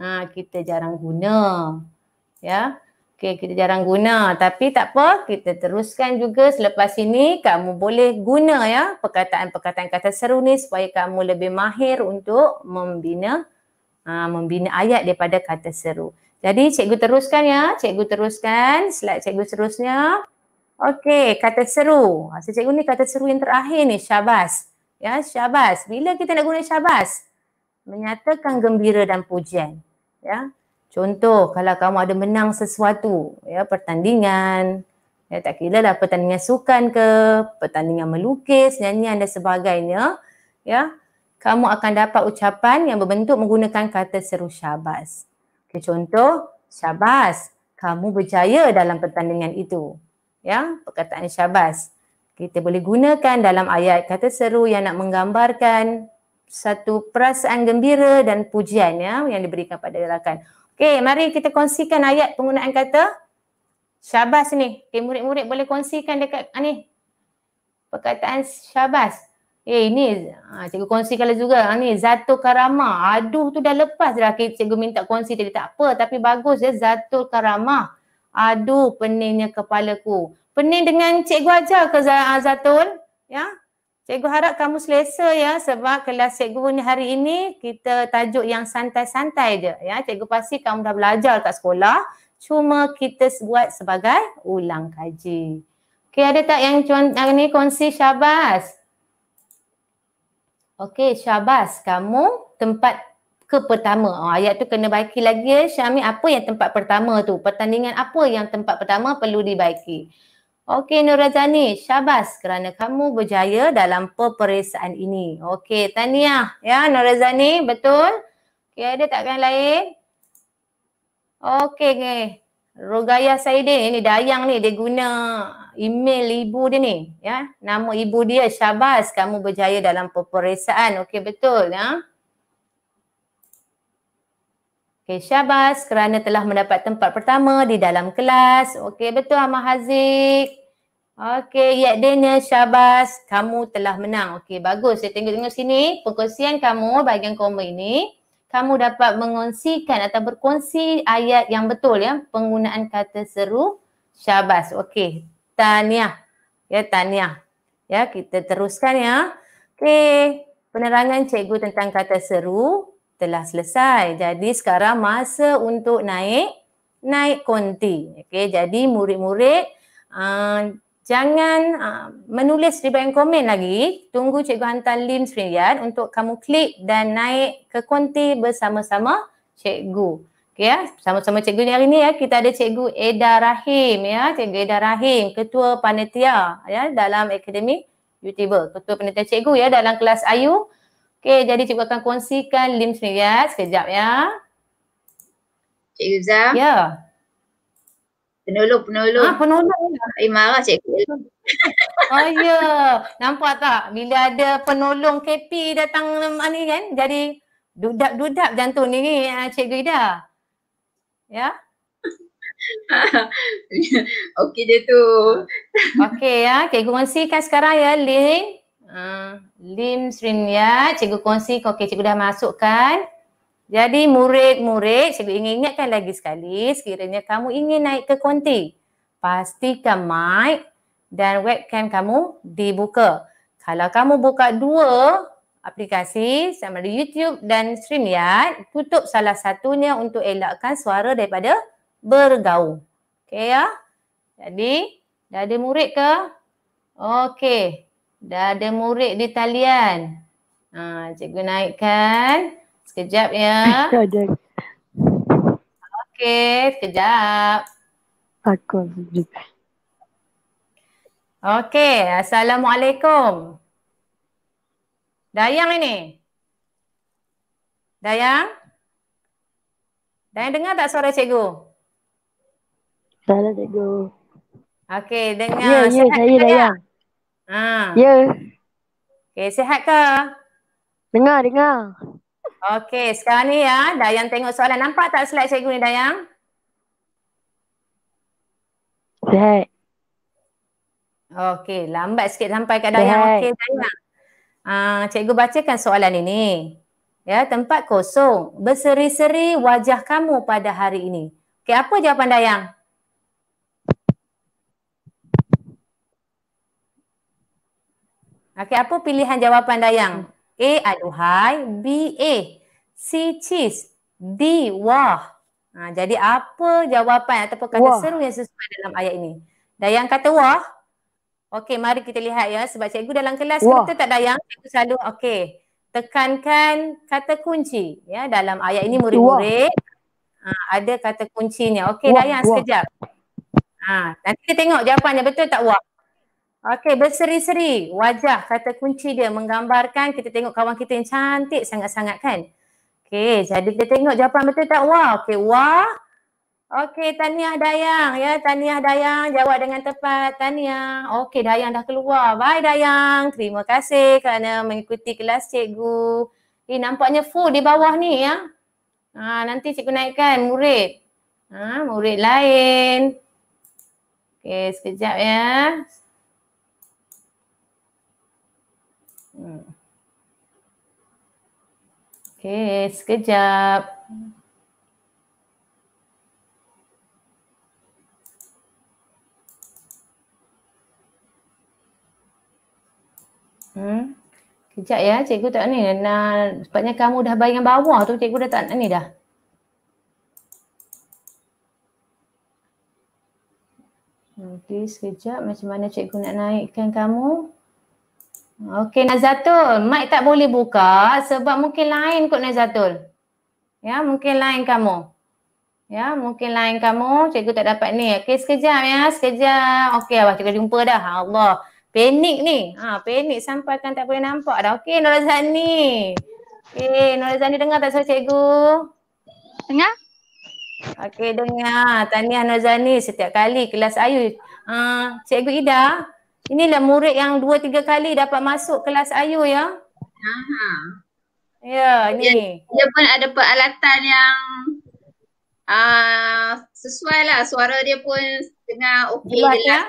ha, kita jarang guna. Ya. Okey, kita jarang guna. Tapi tak apa, kita teruskan juga selepas ini kamu boleh guna ya perkataan-perkataan kata seru ni supaya kamu lebih mahir untuk membina Ha, membina ayat daripada kata seru. Jadi cikgu teruskan ya, cikgu teruskan slide cikgu seterusnya. Okey, kata seru. Ha, so, cikgu ni kata seru yang terakhir ni, syabas. Ya, syabas. Bila kita nak guna syabas? Menyatakan gembira dan pujian. Ya. Contoh kalau kamu ada menang sesuatu, ya, pertandingan, ya tak kira lah pertandingan sukan ke, pertandingan melukis, nyanyian dan sebagainya, ya kamu akan dapat ucapan yang berbentuk menggunakan kata seru syabas. Okay, contoh, syabas, kamu berjaya dalam pertandingan itu. Ya, perkataan syabas. Kita boleh gunakan dalam ayat kata seru yang nak menggambarkan satu perasaan gembira dan pujian ya, yang diberikan pada gerakan. Okey, mari kita kongsikan ayat penggunaan kata syabas ni. Okay, murid-murid boleh kongsikan dekat ah, ni. Perkataan syabas. Eh ni ha, ah, cikgu kongsikanlah juga ha, ni Zatul Karama. Aduh tu dah lepas dah cikgu minta kongsi tadi tak apa tapi bagus ya Zatul Karama. Aduh peningnya kepalaku. Pening dengan cikgu ajar ke ah, Zatul? Ya. Cikgu harap kamu selesa ya sebab kelas cikgu ni hari ini kita tajuk yang santai-santai je. Ya cikgu pasti kamu dah belajar kat sekolah. Cuma kita buat sebagai ulang kaji. Okey ada tak yang cuan, yang ni kongsi syabas? Okey, syabas kamu tempat ke pertama. Oh, ayat tu kena baiki lagi. Eh, Syami, apa yang tempat pertama tu? Pertandingan apa yang tempat pertama perlu dibaiki? Okey, Nurazani, syabas kerana kamu berjaya dalam peperiksaan ini. Okey, tahniah ya Nurazani, betul? Okey, ada takkan lain? Okey, okay. Rogaya Saidin, ini dayang ni dia guna email ibu dia ni ya nama ibu dia syabas kamu berjaya dalam peperiksaan okey betul ya okey syabas kerana telah mendapat tempat pertama di dalam kelas okey betul Ahmad Haziq okey ya Daniel syabas kamu telah menang okey bagus saya tengok-tengok sini perkongsian kamu bahagian komen ini kamu dapat mengongsikan atau berkongsi ayat yang betul ya penggunaan kata seru syabas okey Tania. Ya, Tania. Ya, kita teruskan ya. Okey, penerangan cikgu tentang kata seru telah selesai. Jadi sekarang masa untuk naik naik konti. Okey, jadi murid-murid uh, Jangan uh, menulis di bahagian komen lagi. Tunggu cikgu hantar link screen ya, untuk kamu klik dan naik ke konti bersama-sama cikgu. Okey ya, sama-sama cikgu ni hari ni ya, kita ada cikgu Eda Rahim ya, cikgu Eda Rahim, ketua panitia ya dalam Akademi YouTuber. Ketua panitia cikgu ya dalam kelas Ayu. Okey, jadi cikgu akan kongsikan link sendiri ya, sekejap ya. Cikgu Zah. Ya. Penolong, penolong. Ah, penolong. Ya. Eh, marah cikgu. Oh ya, nampak tak bila ada penolong KP datang ni kan, jadi dudak-dudak jantung ni ni ah, cikgu Ida. Ya? Ah. ya. Okey dia tu. Okey ya, cikgu kongsikan sekarang ya link. Lim ah, Srinyat, cikgu kongsi, okey cikgu dah masukkan. Jadi murid-murid, cikgu ingin ingatkan lagi sekali sekiranya kamu ingin naik ke konti. Pastikan mic dan webcam kamu dibuka. Kalau kamu buka dua, aplikasi sama ada YouTube dan StreamYard tutup salah satunya untuk elakkan suara daripada bergaung. Okey ya. Jadi dah ada murid ke? Okey. Dah ada murid di talian. Ha, cikgu naikkan. Sekejap ya. Okey, sekejap. Takut. Okey, Assalamualaikum. Assalamualaikum. Dayang ini. Dayang. Dayang dengar tak suara cikgu? Suara cikgu. Okey, dengar. Ya, ya, saya dengar? Dayang. Ha. Ya. Okey, sihat ke? Dengar, dengar. Okey, sekarang ni ya, Dayang tengok soalan. Nampak tak slide cikgu ni, Dayang? Sihat. Okey, lambat sikit sampai kat Dayang. Okey, Dayang. Okay, Dayang. Uh, cikgu bacakan soalan ini. Ya, tempat kosong. Berseri-seri wajah kamu pada hari ini. Okey, apa jawapan Dayang? Okey, apa pilihan jawapan Dayang? A, aduhai. B, A. C, cheese. D, wah. Ha, jadi apa jawapan ataupun kata wah. seru yang sesuai dalam ayat ini? Dayang kata wah. Okey, mari kita lihat ya sebab cikgu dalam kelas Wah. kita tak dayang cikgu selalu okey. Tekankan kata kunci ya dalam ayat ini murid-murid. Ha, ada kata kuncinya. Okey dayang Wah. sekejap. Ha, nanti kita tengok jawapannya betul tak Wah? Okey, berseri-seri. Wajah kata kunci dia menggambarkan kita tengok kawan kita yang cantik sangat-sangat kan? Okey, jadi kita tengok jawapan betul tak Wah? Okey, Wah. Okay, wah. Okey, tahniah Dayang ya. Tahniah Dayang jawab dengan tepat. Tahniah. Okey, Dayang dah keluar. Bye Dayang. Terima kasih kerana mengikuti kelas cikgu. Eh, nampaknya full di bawah ni ya. Ha, nanti cikgu naikkan murid. Ha, murid lain. Okey, sekejap ya. Hmm. Okey, sekejap. Hmm. Hmm? Kejap ya, cikgu tak ni. Nah, sebabnya kamu dah bayangan bawah tu, cikgu dah tak ni dah. Okey, sekejap. Macam mana cikgu nak naikkan kamu? Okey, Nazatul. Mic tak boleh buka sebab mungkin lain kot Nazatul. Ya, mungkin lain kamu. Ya, mungkin lain kamu. Cikgu tak dapat ni. Okey, sekejap ya. Sekejap. Okey, abah cikgu jumpa dah. Allah. Panik ni. Ha, panik sampai kan tak boleh nampak dah. Okey, Nora Zani. Eh, hey, Nora Zani dengar tak suara cikgu? Dengar? Okey, dengar. Tahniah Nora Zani setiap kali kelas Ayu. Ha, cikgu Ida, inilah murid yang dua tiga kali dapat masuk kelas Ayu ya. Aha. Ya, ini. Dia, ya, dia pun ada peralatan yang uh, sesuai lah. Suara dia pun dengar okey. Jelas, jelas. Ya?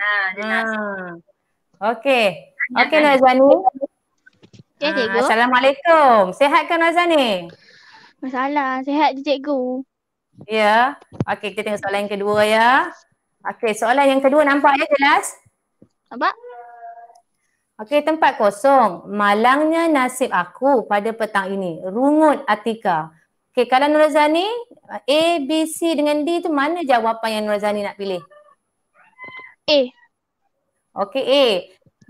Ha, jelas. Ha. Okey. Okey Nazani. Kan? Okey ah, cikgu. Ah, Assalamualaikum. Sehat ke Nazani? Masalah. Sehat je cikgu. Ya. Yeah. Okey kita tengok soalan yang kedua ya. Okey soalan yang kedua nampak ya jelas? Nampak? Okey tempat kosong. Malangnya nasib aku pada petang ini. Rungut Atika. Okey kalau Nur Zani A, B, C dengan D tu mana jawapan yang Nur Zani nak pilih? A. Okey A.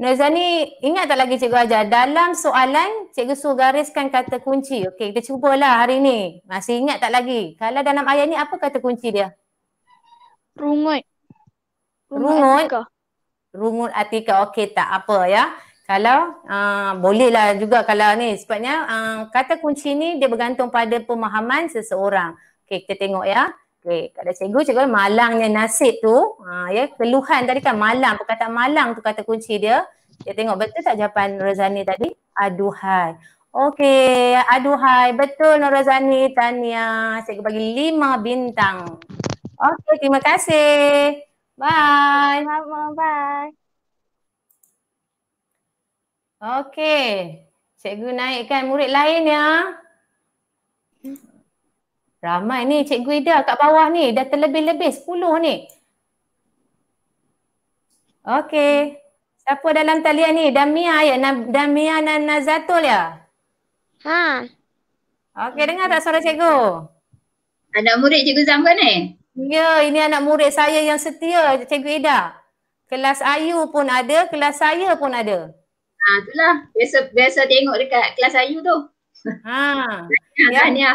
Nozani ingat tak lagi cikgu ajar dalam soalan cikgu suruh gariskan kata kunci. Okey kita cubalah hari ni. Masih ingat tak lagi? Kalau dalam ayat ni apa kata kunci dia? Rungut. Rungut. Rungut atika. Okey tak apa ya. Kalau uh, ah, bolehlah juga kalau ni sebabnya uh, kata kunci ni dia bergantung pada pemahaman seseorang. Okey kita tengok ya. Okey, kalau cikgu cakap malangnya nasib tu, ha, ya keluhan tadi kan malang, perkataan malang tu kata kunci dia. Dia tengok betul tak jawapan Razani tadi? Aduhai. Okey, aduhai. Betul Nur Razani, Tania. Cikgu bagi lima bintang. Okey, terima kasih. Bye. Sama, bye. Okey, cikgu naikkan murid lain ya. Ramai ni Cikgu Ida kat bawah ni. Dah terlebih-lebih 10 ni. Okey. Siapa dalam talian ni? Damia ya? Damia Nazatul ya? Ha. Okey, dengar tak suara cikgu? Anak murid cikgu Zamba ni? Ya, ini anak murid saya yang setia cikgu Ida. Kelas Ayu pun ada, kelas saya pun ada. Ha, itulah. Biasa biasa tengok dekat kelas Ayu tu. Ha. Tahniah. Ya.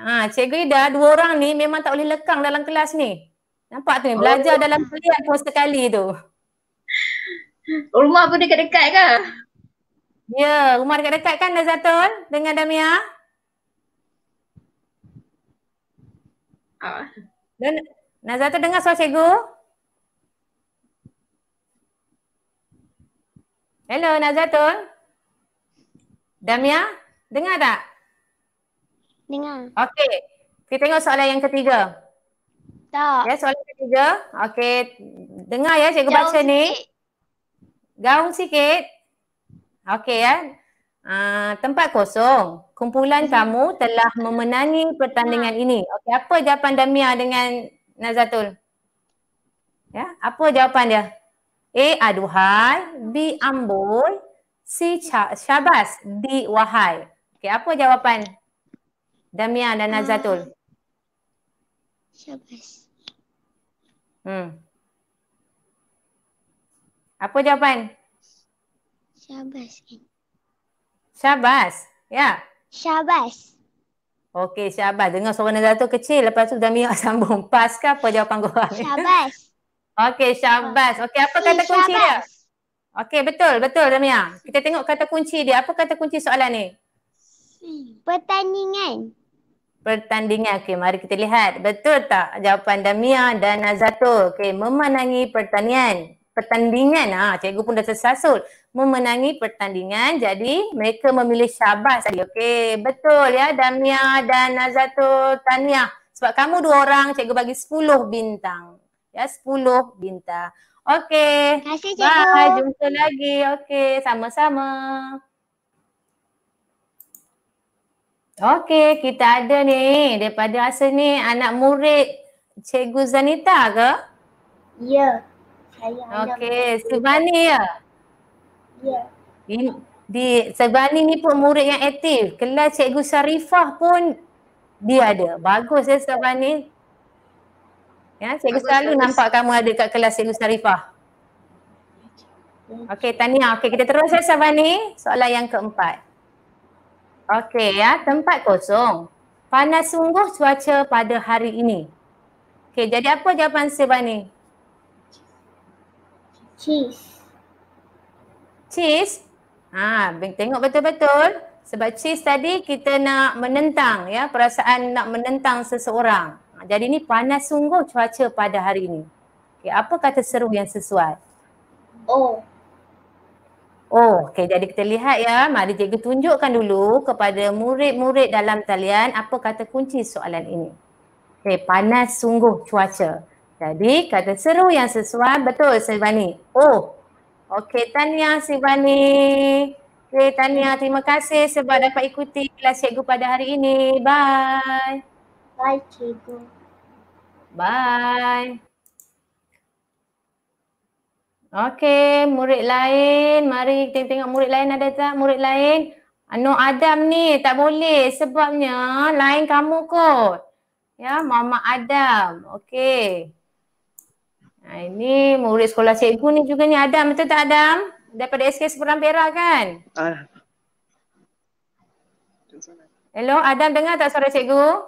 Ha, Cikgu Ida, dua orang ni memang tak boleh lekang dalam kelas ni. Nampak tu ni? Oh. Belajar oh. dalam kuliah pun sekali tu. Rumah pun dekat-dekat ke? Ya, rumah dekat-dekat kan Nazatul dengan Damia? Ah. Dan Nazatul dengar suara cikgu? Hello Nazatul? Damia, dengar tak? Dengar. Okey. Kita tengok soalan yang ketiga. Tak. Ya, soalan ketiga. Okey. Dengar ya cikgu Jauh baca sikit. ni. Gaung sikit. Okey ya. Uh, tempat kosong. Kumpulan hmm. kamu telah memenangi pertandingan hmm. ini. Okey, apa jawapan Damia dengan Nazatul? Ya, apa jawapan dia? A aduhai, B amboi, C syabas, D wahai. Okey, apa jawapan? Damia dan Nazatul. Ah. Syabas. Hmm. Apa jawapan? Syabas. Syabas. Ya. Syabas. Okey, syabas. Dengar suara negara tu kecil. Lepas tu Damia sambung. Pas ke apa jawapan korang? Syabas. Okey, syabas. Ah. Okey, apa kata kunci dia? Okey, betul. Betul Damia. Kita tengok kata kunci dia. Apa kata kunci soalan ni? Pertandingan pertandingan. Okey, mari kita lihat. Betul tak jawapan Damia dan Nazatul? Okey, memenangi pertandingan. Pertandingan. Ah, ha, cikgu pun dah tersasul. Memenangi pertandingan. Jadi, mereka memilih syabas tadi. Okey, betul ya Damia dan Nazatul. Tahniah. Sebab kamu dua orang, cikgu bagi 10 bintang. Ya, 10 bintang. Okey. Terima kasih, cikgu. Bye, jumpa lagi. Okey, sama-sama. Okey, kita ada ni daripada asa ni anak murid Cikgu Zanita ke? Ya. Saya Okey, Subani ya? Ya. Di, di Subani ni pun murid yang aktif. Kelas Cikgu Sharifah pun dia ada. Bagus ya Subani. Ya, Cikgu Bagus, selalu terus. nampak kamu ada kat kelas Cikgu Sharifah. Ya, ya, Okey, tanya. Okey, kita terus ya Subani. Soalan yang keempat. Okey ya, tempat kosong. Panas sungguh cuaca pada hari ini. Okey, jadi apa jawapan Sebani? Cheese. Cheese? Ah, ha, tengok betul-betul. Sebab cheese tadi kita nak menentang ya, perasaan nak menentang seseorang. Ha, jadi ni panas sungguh cuaca pada hari ini. Okey, apa kata seru yang sesuai? Oh. Oh, okay. jadi kita lihat ya. Mari cikgu tunjukkan dulu kepada murid-murid dalam talian apa kata kunci soalan ini. Okay, panas sungguh cuaca. Jadi kata seru yang sesuai betul Sivani. Oh, okay. Tanya Sivani. Okay, Tanya. Terima kasih sebab dapat ikuti kelas cikgu pada hari ini. Bye. Bye cikgu. Bye. Okey, murid lain. Mari kita tengok murid lain ada tak? Murid lain. Anu ah, Adam ni tak boleh sebabnya lain kamu kot. Ya, Mama Adam. Okey. Nah, ini murid sekolah cikgu ni juga ni Adam betul tak Adam? Daripada SK Seberang Perak kan? Uh. Hello, Adam dengar tak suara cikgu?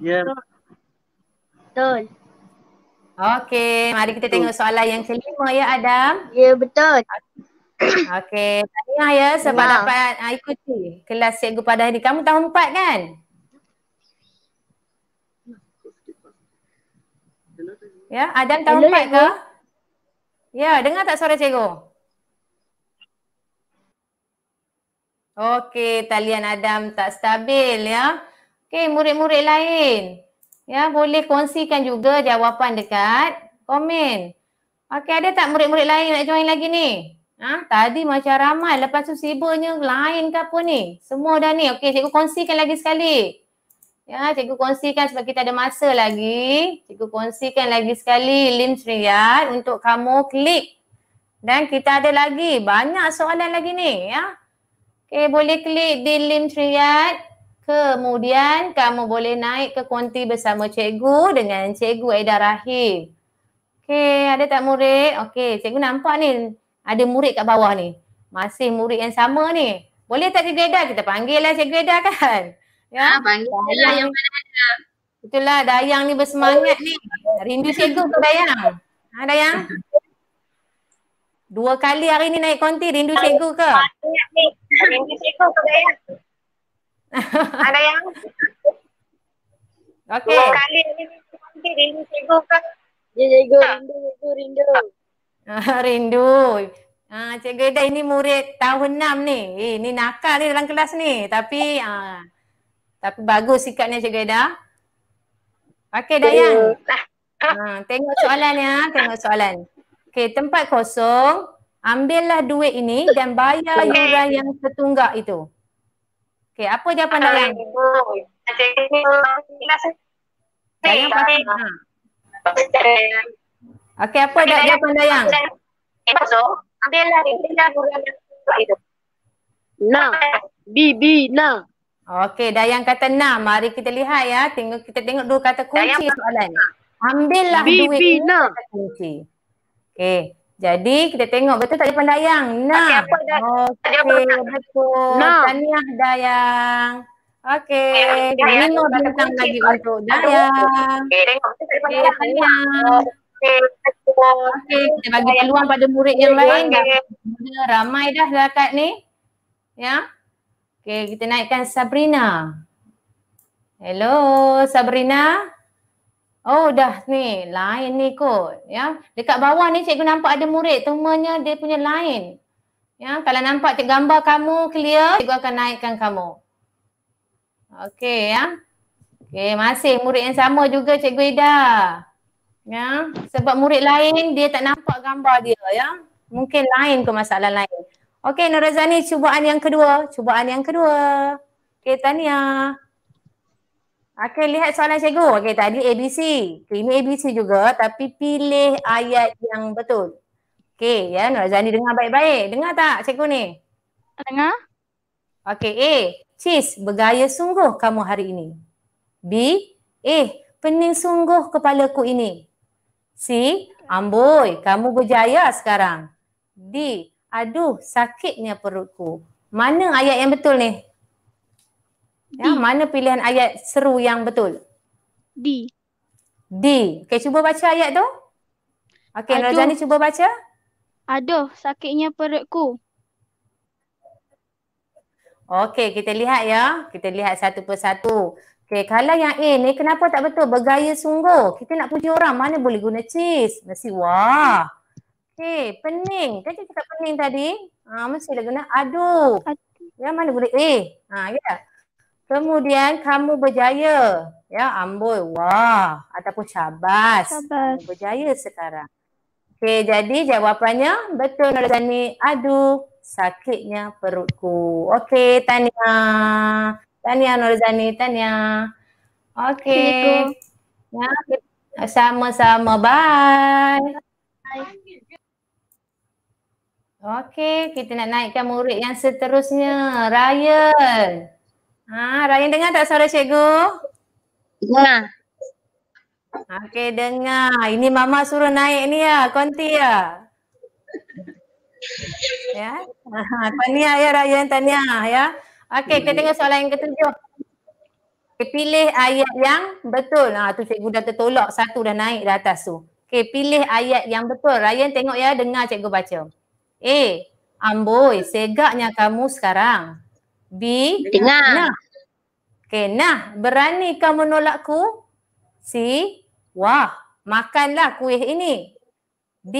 Ya. Yeah. Betul. Okey, mari kita tengok soalan yang kelima ya Adam. Ya, betul. Okey, tahniah ya sebab ya. dapat uh, ikuti kelas cikgu pada hari kamu tahun 4 kan? Ya, Adam tahun Hello, 4 ke? Ya, dengar tak suara cikgu? Okey, talian Adam tak stabil ya. Okey, murid-murid lain. Ya, boleh kongsikan juga jawapan dekat komen. Okey, ada tak murid-murid lain nak join lagi ni? Ah, ha? tadi macam ramai. Lepas tu sibuknya lain ke apa ni? Semua dah ni. Okey, cikgu kongsikan lagi sekali. Ya, cikgu kongsikan sebab kita ada masa lagi. Cikgu kongsikan lagi sekali link Sriyat untuk kamu klik. Dan kita ada lagi banyak soalan lagi ni, ya. Okey, boleh klik di link Sriyat. Kemudian kamu boleh naik ke konti bersama cikgu dengan cikgu Aida Rahim. Okey, ada tak murid? Okey, cikgu nampak ni ada murid kat bawah ni. Masih murid yang sama ni. Boleh tak cikgu Aida? Kita panggil lah cikgu Aida kan? Ya, ha, ah, panggil lah yang mana ada. Betul lah, Dayang ni bersemangat ni. Rindu cikgu ke Dayang? Ha, Dayang? Dua kali hari ni naik konti, rindu cikgu ke? Rindu cikgu ke Dayang? Ada yang? Okey. Dua kali ini mungkin rindu cikgu kan? Ya, cikgu. Rindu, cikgu, rindu. rindu. Ha, cikgu Ida ini murid tahun 6 ni. Eh, ini nakal ni dalam kelas ni. Tapi ha, tapi bagus sikapnya cikgu Ida. Okey, Dayang. Lah. Ha, tengok soalan ya. Tengok soalan. Okey, tempat kosong. Ambillah duit ini dan bayar okay. yuran yang setunggak itu. Okay, apa dia pandangan? Macam ni, macam ni, macam ni, macam ni, Okey, apa ha. dah dia pandayang? So, ambillah dia dia buat itu. Na, bi bi na. Okey, dayang kata na. Mari kita lihat ya. Tengok kita tengok dua kata kunci soalan ni. Ambillah duit bi bi na. Kunci. Okey. Jadi kita tengok betul tak dia pandai yang? Nah. Okay, apa dah? Okay, dia betul. Nah. Tahniah Dayang. Okey. Okay, Minum okay, bintang okay. lagi untuk Dayang. Okey, tengok betul tak dia pandai yang? Okey, kita bagi peluang pada murid yang lain okay. dah. Ramai dah dekat lah, ni. Ya. Okey, kita naikkan Sabrina. Hello, Sabrina. Sabrina. Oh dah ni lain ni kot ya. Dekat bawah ni cikgu nampak ada murid temanya dia punya lain. Ya kalau nampak cik gambar kamu clear cikgu akan naikkan kamu. Okey ya. Okey masih murid yang sama juga cikgu Ida. Ya sebab murid lain dia tak nampak gambar dia ya. Mungkin lain ke masalah lain. Okey Nurazani cubaan yang kedua, cubaan yang kedua. Okey Tania. Okey, lihat soalan cikgu. Okey, tadi ABC. Okay, ini ABC juga tapi pilih ayat yang betul. Okey, ya Nur Zani dengar baik-baik. Dengar tak cikgu ni? Dengar. Okey, A. Cheese, bergaya sungguh kamu hari ini. B. Eh, pening sungguh kepalaku ini. C. Amboi, kamu berjaya sekarang. D. Aduh, sakitnya perutku. Mana ayat yang betul ni? Ya, D. mana pilihan ayat seru yang betul? D. D. Okey, cuba baca ayat tu. Okey, Razani cuba baca. Aduh, sakitnya perutku. Okey, kita lihat ya. Kita lihat satu persatu. Okey, kalau yang A ni kenapa tak betul? Bergaya sungguh. Kita nak puji orang, mana boleh guna cheese? Mesti wah. Okey, pening. Kan kita cakap pening tadi? Ha, mesti lah guna aduh. Ya, mana boleh A? Ha, ya. Yeah. Kemudian kamu berjaya. Ya, amboi. Wah, ataupun cabas. Cabas. Kamu berjaya sekarang. Okey, jadi jawapannya betul Nur Zani. Aduh, sakitnya perutku. Okey, Tania. Tania Nur Zani, Tania. Okey. Ya, sama-sama. Bye. Okey, kita nak naikkan murid yang seterusnya. Ryan. Ha, Ryan dengar tak suara cikgu? Dengar. Okey, dengar. Ini mama suruh naik ni ya, konti ya. ya. Ha, tahniah ya Ryan, tahniah ya. Okey, kita tengok soalan yang ketujuh. Okay, pilih ayat yang betul. Ha, tu cikgu dah tertolak, satu dah naik di atas tu. Okey, pilih ayat yang betul. Ryan tengok ya, dengar cikgu baca. Eh, Amboi, segaknya kamu sekarang. B. Dengar. Nah. Okay, nah. Beranikah menolakku? C. Wah, makanlah kuih ini. D.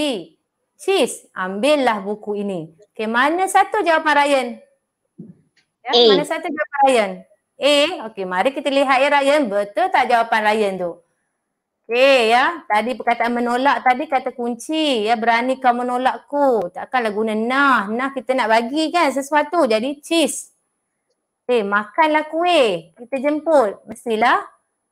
Cheese, ambillah buku ini. Okay, mana satu jawapan Ryan? Ya, A. Mana satu jawapan Ryan? A. Okay, mari kita lihat ya Ryan. Betul tak jawapan Ryan tu? Okay, ya. Tadi perkataan menolak tadi kata kunci. Ya, beranikah menolakku? Takkanlah guna nah. Nah kita nak bagi kan sesuatu. Jadi cheese. Eh, makanlah kuih. Kita jemput. Mestilah.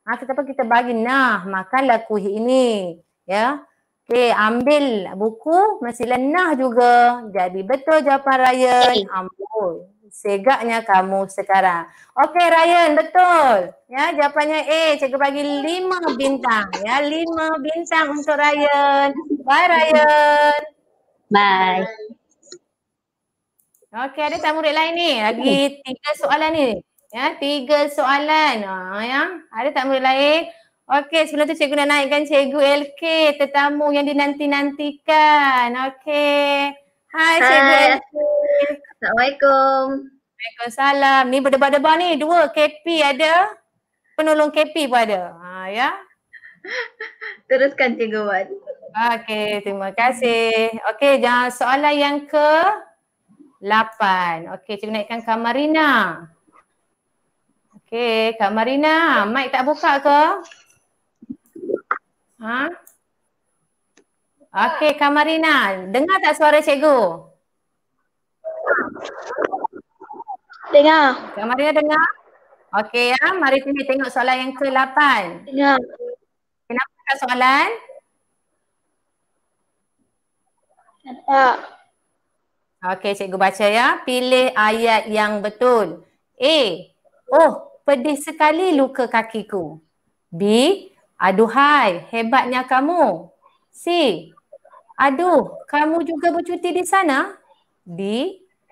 Ha, kita apa? Kita bagi. Nah, makanlah kuih ini. Ya. Okey, ambil buku. Mestilah nah juga. Jadi betul jawapan Ryan. Eh. Ampun. Segaknya kamu sekarang. Okey, Ryan. Betul. Ya, jawapannya A. Cikgu bagi lima bintang. Ya, lima bintang untuk Ryan. Bye, Ryan. Bye. Okey, ada tak murid lain ni? Lagi oh. tiga soalan ni. Ya, tiga soalan. Ha, ya. Ada tak murid lain? Okey, sebelum tu cikgu nak naikkan cikgu LK, tetamu yang dinanti-nantikan. Okey. Hai, cikgu Hai. LK. Assalamualaikum. Waalaikumsalam. Ni berdebar-debar ni, dua KP ada. Penolong KP pun ada. Ha, ya. Teruskan cikgu Wan. Okey, terima kasih. Okey, soalan yang ke Lapan. Okey, cuba naikkan Kak Marina. Okey, Kak Marina, mic tak buka ke? Ha? Okey, Kak Marina, dengar tak suara cikgu? Dengar. Kak Marina dengar? Okey, ya. mari kita tengok soalan yang ke-8. Dengar. Kenapa tak soalan? Tak. Okey, cikgu baca ya. Pilih ayat yang betul. A. Oh, pedih sekali luka kakiku. B. Aduhai, hebatnya kamu. C. Aduh, kamu juga bercuti di sana? D.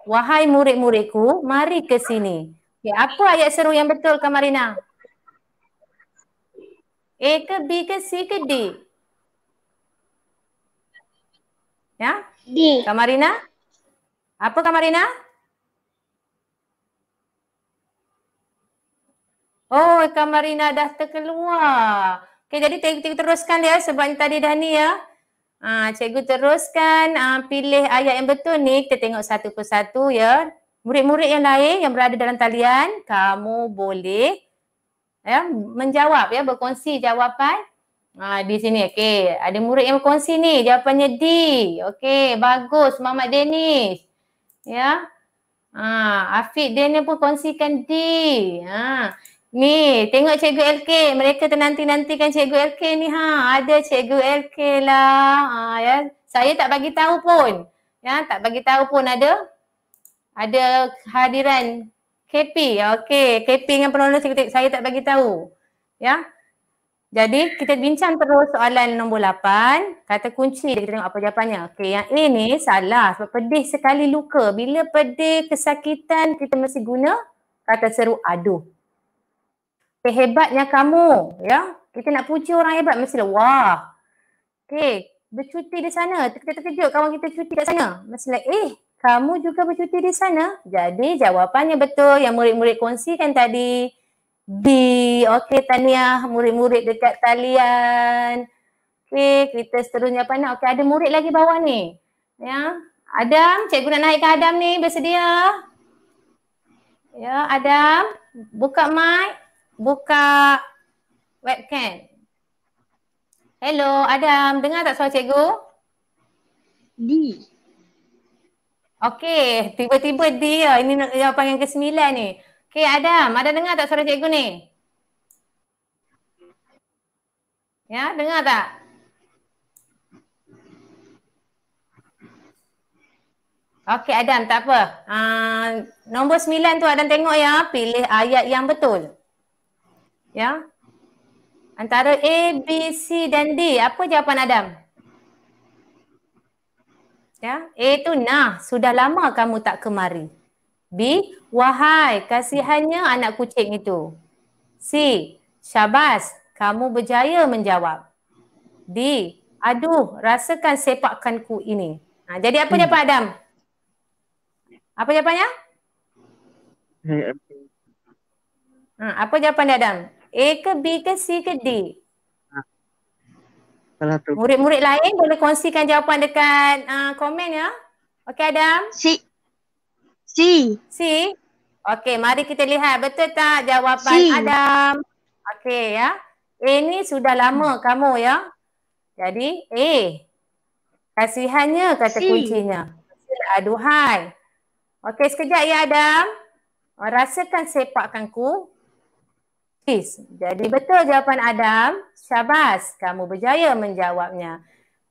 Wahai murid-muridku, mari ke sini. Okay, apa ayat seru yang betul, Kamarina? A ke B ke C ke D? Ya? D. Kamarina? Marina? Apa Kak Marina? Oh, Kak Marina dah terkeluar. Okey, jadi cikgu teruskan dia sebab tadi dah ni ya. Ha, cikgu teruskan ha, pilih ayat yang betul ni. Kita tengok satu persatu ya. Murid-murid yang lain yang berada dalam talian, kamu boleh ya, menjawab ya, berkongsi jawapan ha, di sini. Okey, ada murid yang berkongsi ni. Jawapannya D. Okey, bagus. Muhammad Dennis ya. Ha, Afiq Daniel pun kongsikan D. Ha. Ni, tengok cikgu LK. Mereka ternanti-nantikan cikgu LK ni. Ha. Ada cikgu LK lah. Ha, ya. Saya tak bagi tahu pun. Ya, tak bagi tahu pun ada. Ada hadiran KP. Okey, KP dengan penolong cikgu, cikgu saya tak bagi tahu. Ya, jadi kita bincang terus soalan nombor 8. Kata kunci dia kita tengok apa jawapannya. Okey yang A ni salah sebab pedih sekali luka. Bila pedih kesakitan kita mesti guna kata seru aduh. Okay, hebatnya kamu ya. Kita nak puji orang hebat mesti lah wah. Okey bercuti di sana. Kita terkejut kawan kita cuti kat sana. Mesti lah eh kamu juga bercuti di sana. Jadi jawapannya betul yang murid-murid kongsikan tadi. B. Okey, tahniah murid-murid dekat talian. Okey, kita seterusnya apa nak? Okey, ada murid lagi bawah ni. Ya. Adam, cikgu nak naik ke Adam ni? Bersedia? Ya, Adam. Buka mic. Buka webcam. Hello, Adam. Dengar tak suara cikgu? D. Okey, tiba-tiba D ya. Lah. Ini yang panggil ke-9 ni. Okey Adam, ada dengar tak suara cikgu ni? Ya, dengar tak? Okey Adam, tak apa. Uh, nombor sembilan tu Adam tengok ya, pilih ayat yang betul. Ya. Antara A, B, C dan D, apa jawapan Adam? Ya, A tu nah, sudah lama kamu tak kemari. B. Wahai, kasihannya anak kucing itu. C. Syabas, kamu berjaya menjawab. D. Aduh, rasakan sepakanku ini. Ha, jadi apa hmm. jawapan hmm. Adam? Apa jawapannya? Ha, apa jawapan Adam? A ke B ke C ke D? Ha. Murid-murid lain boleh kongsikan jawapan dekat uh, komen ya. Okey Adam? C. C. C. Okey, mari kita lihat betul tak jawapan C. Adam. Okey ya. A ni sudah lama hmm. kamu ya. Jadi A. Kasihannya kata C. kuncinya. Aduhai. Okey, sekejap ya Adam. Oh, rasakan sepakanku. Peace. Jadi betul jawapan Adam. Syabas, kamu berjaya menjawabnya.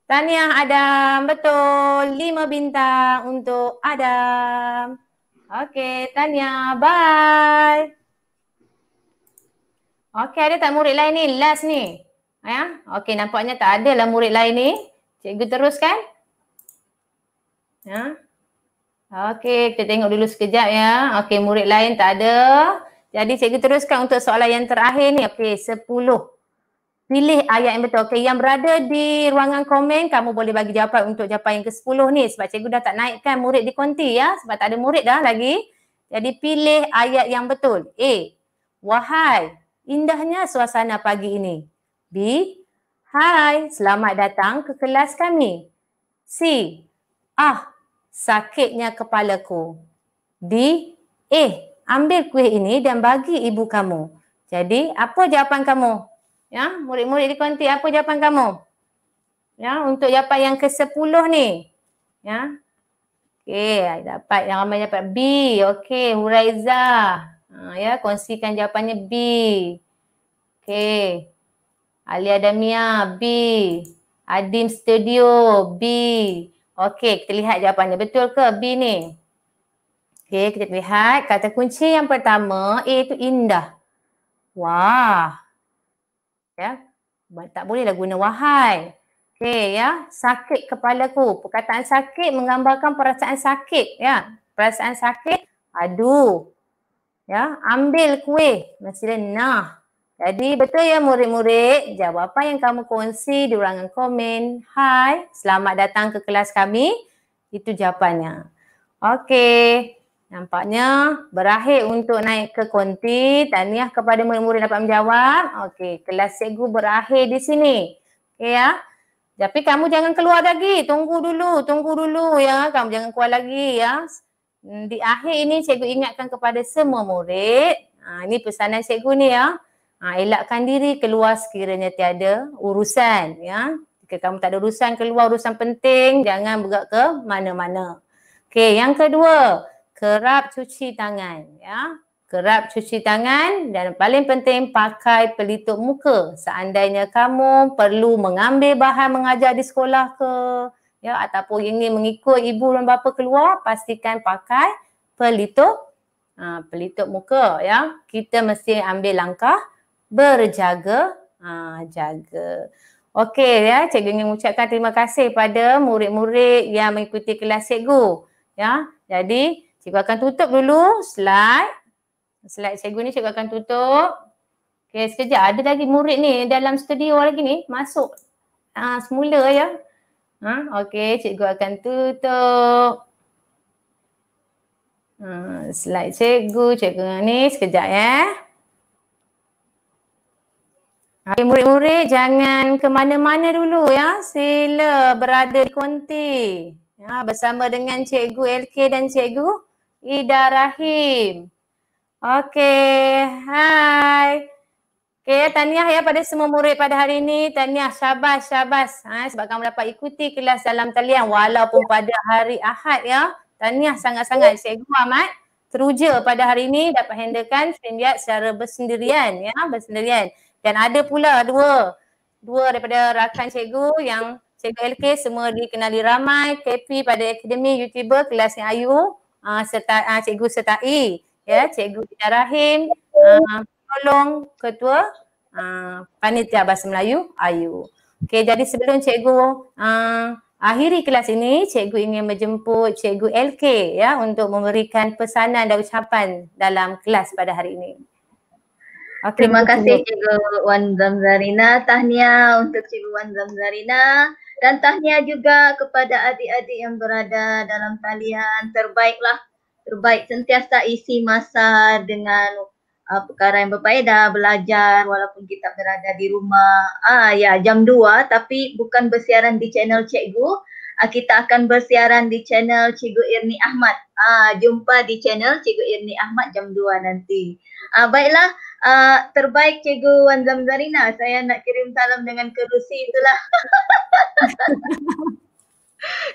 Tahniah Adam, betul. Lima bintang untuk Adam. Okey, Tania. Bye. Okey, ada tak murid lain ni? Last ni. Ya? Okey, nampaknya tak ada lah murid lain ni. Cikgu teruskan. Ya? Okey, kita tengok dulu sekejap ya. Okey, murid lain tak ada. Jadi cikgu teruskan untuk soalan yang terakhir ni. Okey, sepuluh. 10 pilih ayat yang betul. Okey, yang berada di ruangan komen, kamu boleh bagi jawapan untuk jawapan yang ke-10 ni sebab cikgu dah tak naikkan murid di konti ya sebab tak ada murid dah lagi. Jadi pilih ayat yang betul. A. Wahai, indahnya suasana pagi ini. B. Hai, selamat datang ke kelas kami. C. Ah, sakitnya kepalaku. D. Eh, ambil kuih ini dan bagi ibu kamu. Jadi, apa jawapan kamu? Ya, murid-murid di konti apa jawapan kamu? Ya, untuk jawapan yang ke-10 ni. Ya. Okey, dapat yang ramai dapat B. Okey, Huraiza. Ha, ya, kongsikan jawapannya B. Okey. Ali Adamia B. Adim Studio B. Okey, kita lihat jawapannya betul ke B ni? Okey, kita lihat kata kunci yang pertama A itu indah. Wah, ya. Tak bolehlah guna wahai. Okey ya, sakit kepalaku. Perkataan sakit menggambarkan perasaan sakit ya. Perasaan sakit, aduh. Ya, ambil kuih. Masalah nah. Jadi betul ya murid-murid, jawapan yang kamu kongsi di ruangan komen. Hai, selamat datang ke kelas kami. Itu jawapannya. Okey. Nampaknya berakhir untuk naik ke konti. Tahniah kepada murid-murid dapat menjawab. Okey, kelas cikgu berakhir di sini. Okey ya. Tapi kamu jangan keluar lagi. Tunggu dulu, tunggu dulu ya. Kamu jangan keluar lagi ya. Hmm, di akhir ini cikgu ingatkan kepada semua murid. Ha, ini pesanan cikgu ni ya. Ha, elakkan diri keluar sekiranya tiada urusan ya. Jika kamu tak ada urusan keluar, urusan penting, jangan bergerak ke mana-mana. Okey, yang kedua. Okey kerap cuci tangan ya kerap cuci tangan dan paling penting pakai pelitup muka seandainya kamu perlu mengambil bahan mengajar di sekolah ke ya ataupun ingin mengikut ibu dan bapa keluar pastikan pakai pelitup ha, pelitup muka ya kita mesti ambil langkah berjaga ha, jaga okey ya cikgu ingin mengucapkan terima kasih pada murid-murid yang mengikuti kelas cikgu ya jadi Cikgu akan tutup dulu slide. Slide cikgu ni cikgu akan tutup. Okay, sekejap. Ada lagi murid ni dalam studio lagi ni. Masuk uh, semula ya. Ha? Okay, cikgu akan tutup. Uh, slide cikgu, cikgu ni sekejap ya. Okay, murid-murid jangan ke mana-mana dulu ya. Sila berada di konti. Ya, bersama dengan cikgu LK dan cikgu Ida Rahim. Okey, hai. Okey, tahniah ya pada semua murid pada hari ini. Tahniah, syabas, syabas. Ha, sebab kamu dapat ikuti kelas dalam talian walaupun ya. pada hari Ahad ya. Tahniah sangat-sangat. Cikgu Ahmad teruja pada hari ini dapat handlekan Streamyard secara bersendirian ya, bersendirian. Dan ada pula dua, dua daripada rakan cikgu yang cikgu LK semua dikenali ramai. KP pada Akademi YouTuber kelasnya Ayu uh, serta uh, cikgu sertai ya, ya cikgu Ida Rahim uh, tolong ketua uh, panitia bahasa Melayu Ayu. Okey jadi sebelum cikgu uh, akhiri kelas ini cikgu ingin menjemput cikgu LK ya untuk memberikan pesanan dan ucapan dalam kelas pada hari ini. Okay, terima kasih cikgu Wan Zamzarina. Tahniah untuk cikgu Wan Zamzarina dan tahniah juga kepada adik-adik yang berada dalam talian terbaiklah terbaik sentiasa isi masa dengan uh, perkara yang berfaedah belajar walaupun kita berada di rumah ah ya jam 2 tapi bukan bersiaran di channel cikgu uh, kita akan bersiaran di channel cikgu Irni Ahmad ah jumpa di channel cikgu Irni Ahmad jam 2 nanti ah baiklah uh, terbaik Cikgu Wan Zamzarina. Saya nak kirim salam dengan kerusi itulah.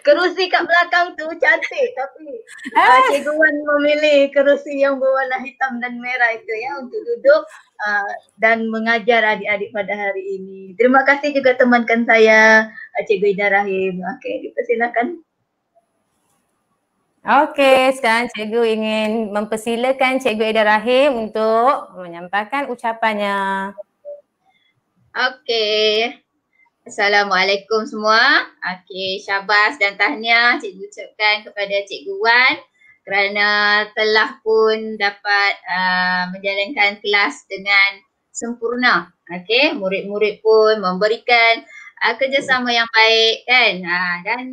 kerusi kat belakang tu cantik tapi uh, Cikgu Wan memilih kerusi yang berwarna hitam dan merah itu ya untuk duduk uh, dan mengajar adik-adik pada hari ini. Terima kasih juga temankan saya Cikgu Ida Rahim. Okey, dipersilakan. Okey, sekarang cikgu ingin mempersilakan cikgu Ida Rahim untuk menyampaikan ucapannya. Okey. Assalamualaikum semua. Okey, syabas dan tahniah cikgu ucapkan kepada cikgu Wan kerana telah pun dapat uh, menjalankan kelas dengan sempurna. Okey, murid-murid pun memberikan uh, kerjasama yang baik kan. Uh, dan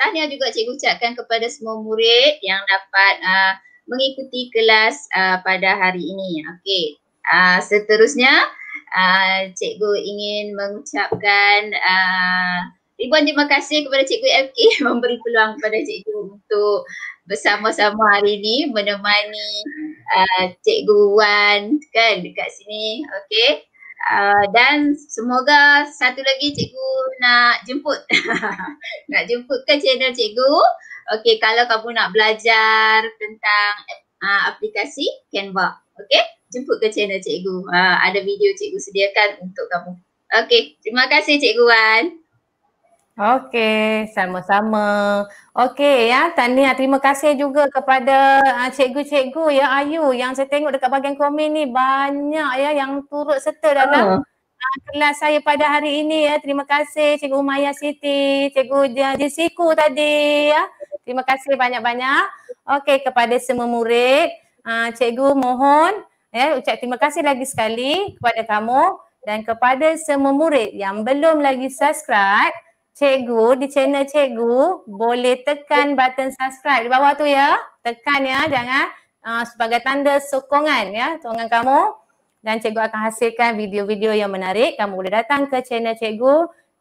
tahniah juga cikgu ucapkan kepada semua murid yang dapat uh, mengikuti kelas uh, pada hari ini. Okey. Uh, seterusnya, uh, cikgu ingin mengucapkan uh, ribuan terima kasih kepada cikgu FK memberi peluang kepada cikgu untuk bersama-sama hari ini menemani uh, cikgu Wan kan dekat sini. Okey. Ah, dan semoga satu lagi cikgu nak jemput. nak jemput ke channel cikgu? Okey, kalau kamu nak belajar tentang uh, aplikasi Canva. Okey, jemput ke channel cikgu. Uh, ada video cikgu sediakan untuk kamu. Okey, terima kasih cikgu Wan. Okey, sama-sama. Okey ya, tahniah terima kasih juga kepada uh, cikgu-cikgu ya Ayu yang saya tengok dekat bahagian komen ni banyak ya yang turut serta dalam uh. Uh, kelas saya pada hari ini ya. Terima kasih Cikgu Umayyah Siti, Cikgu Jessica tadi ya. Terima kasih banyak-banyak. Okey kepada semua murid, uh, cikgu mohon ya ucap terima kasih lagi sekali kepada kamu dan kepada semua murid yang belum lagi subscribe cikgu di channel cikgu boleh tekan button subscribe di bawah tu ya. Tekan ya jangan uh, sebagai tanda sokongan ya sokongan kamu dan cikgu akan hasilkan video-video yang menarik. Kamu boleh datang ke channel cikgu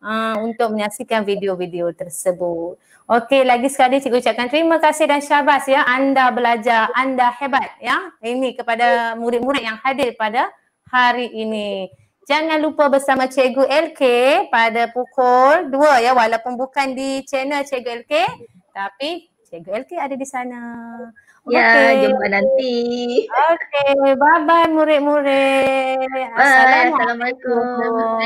uh, untuk menyaksikan video-video tersebut. Okey, lagi sekali cikgu ucapkan terima kasih dan syabas ya. Anda belajar, anda hebat ya. Ini kepada murid-murid yang hadir pada hari ini. Jangan lupa bersama Cikgu LK pada pukul 2 ya walaupun bukan di channel Cikgu LK tapi Cikgu LK ada di sana. Okay. Ya, jumpa nanti. Okey, bye-bye murid-murid. Bye. Assalamualaikum. Assalamualaikum.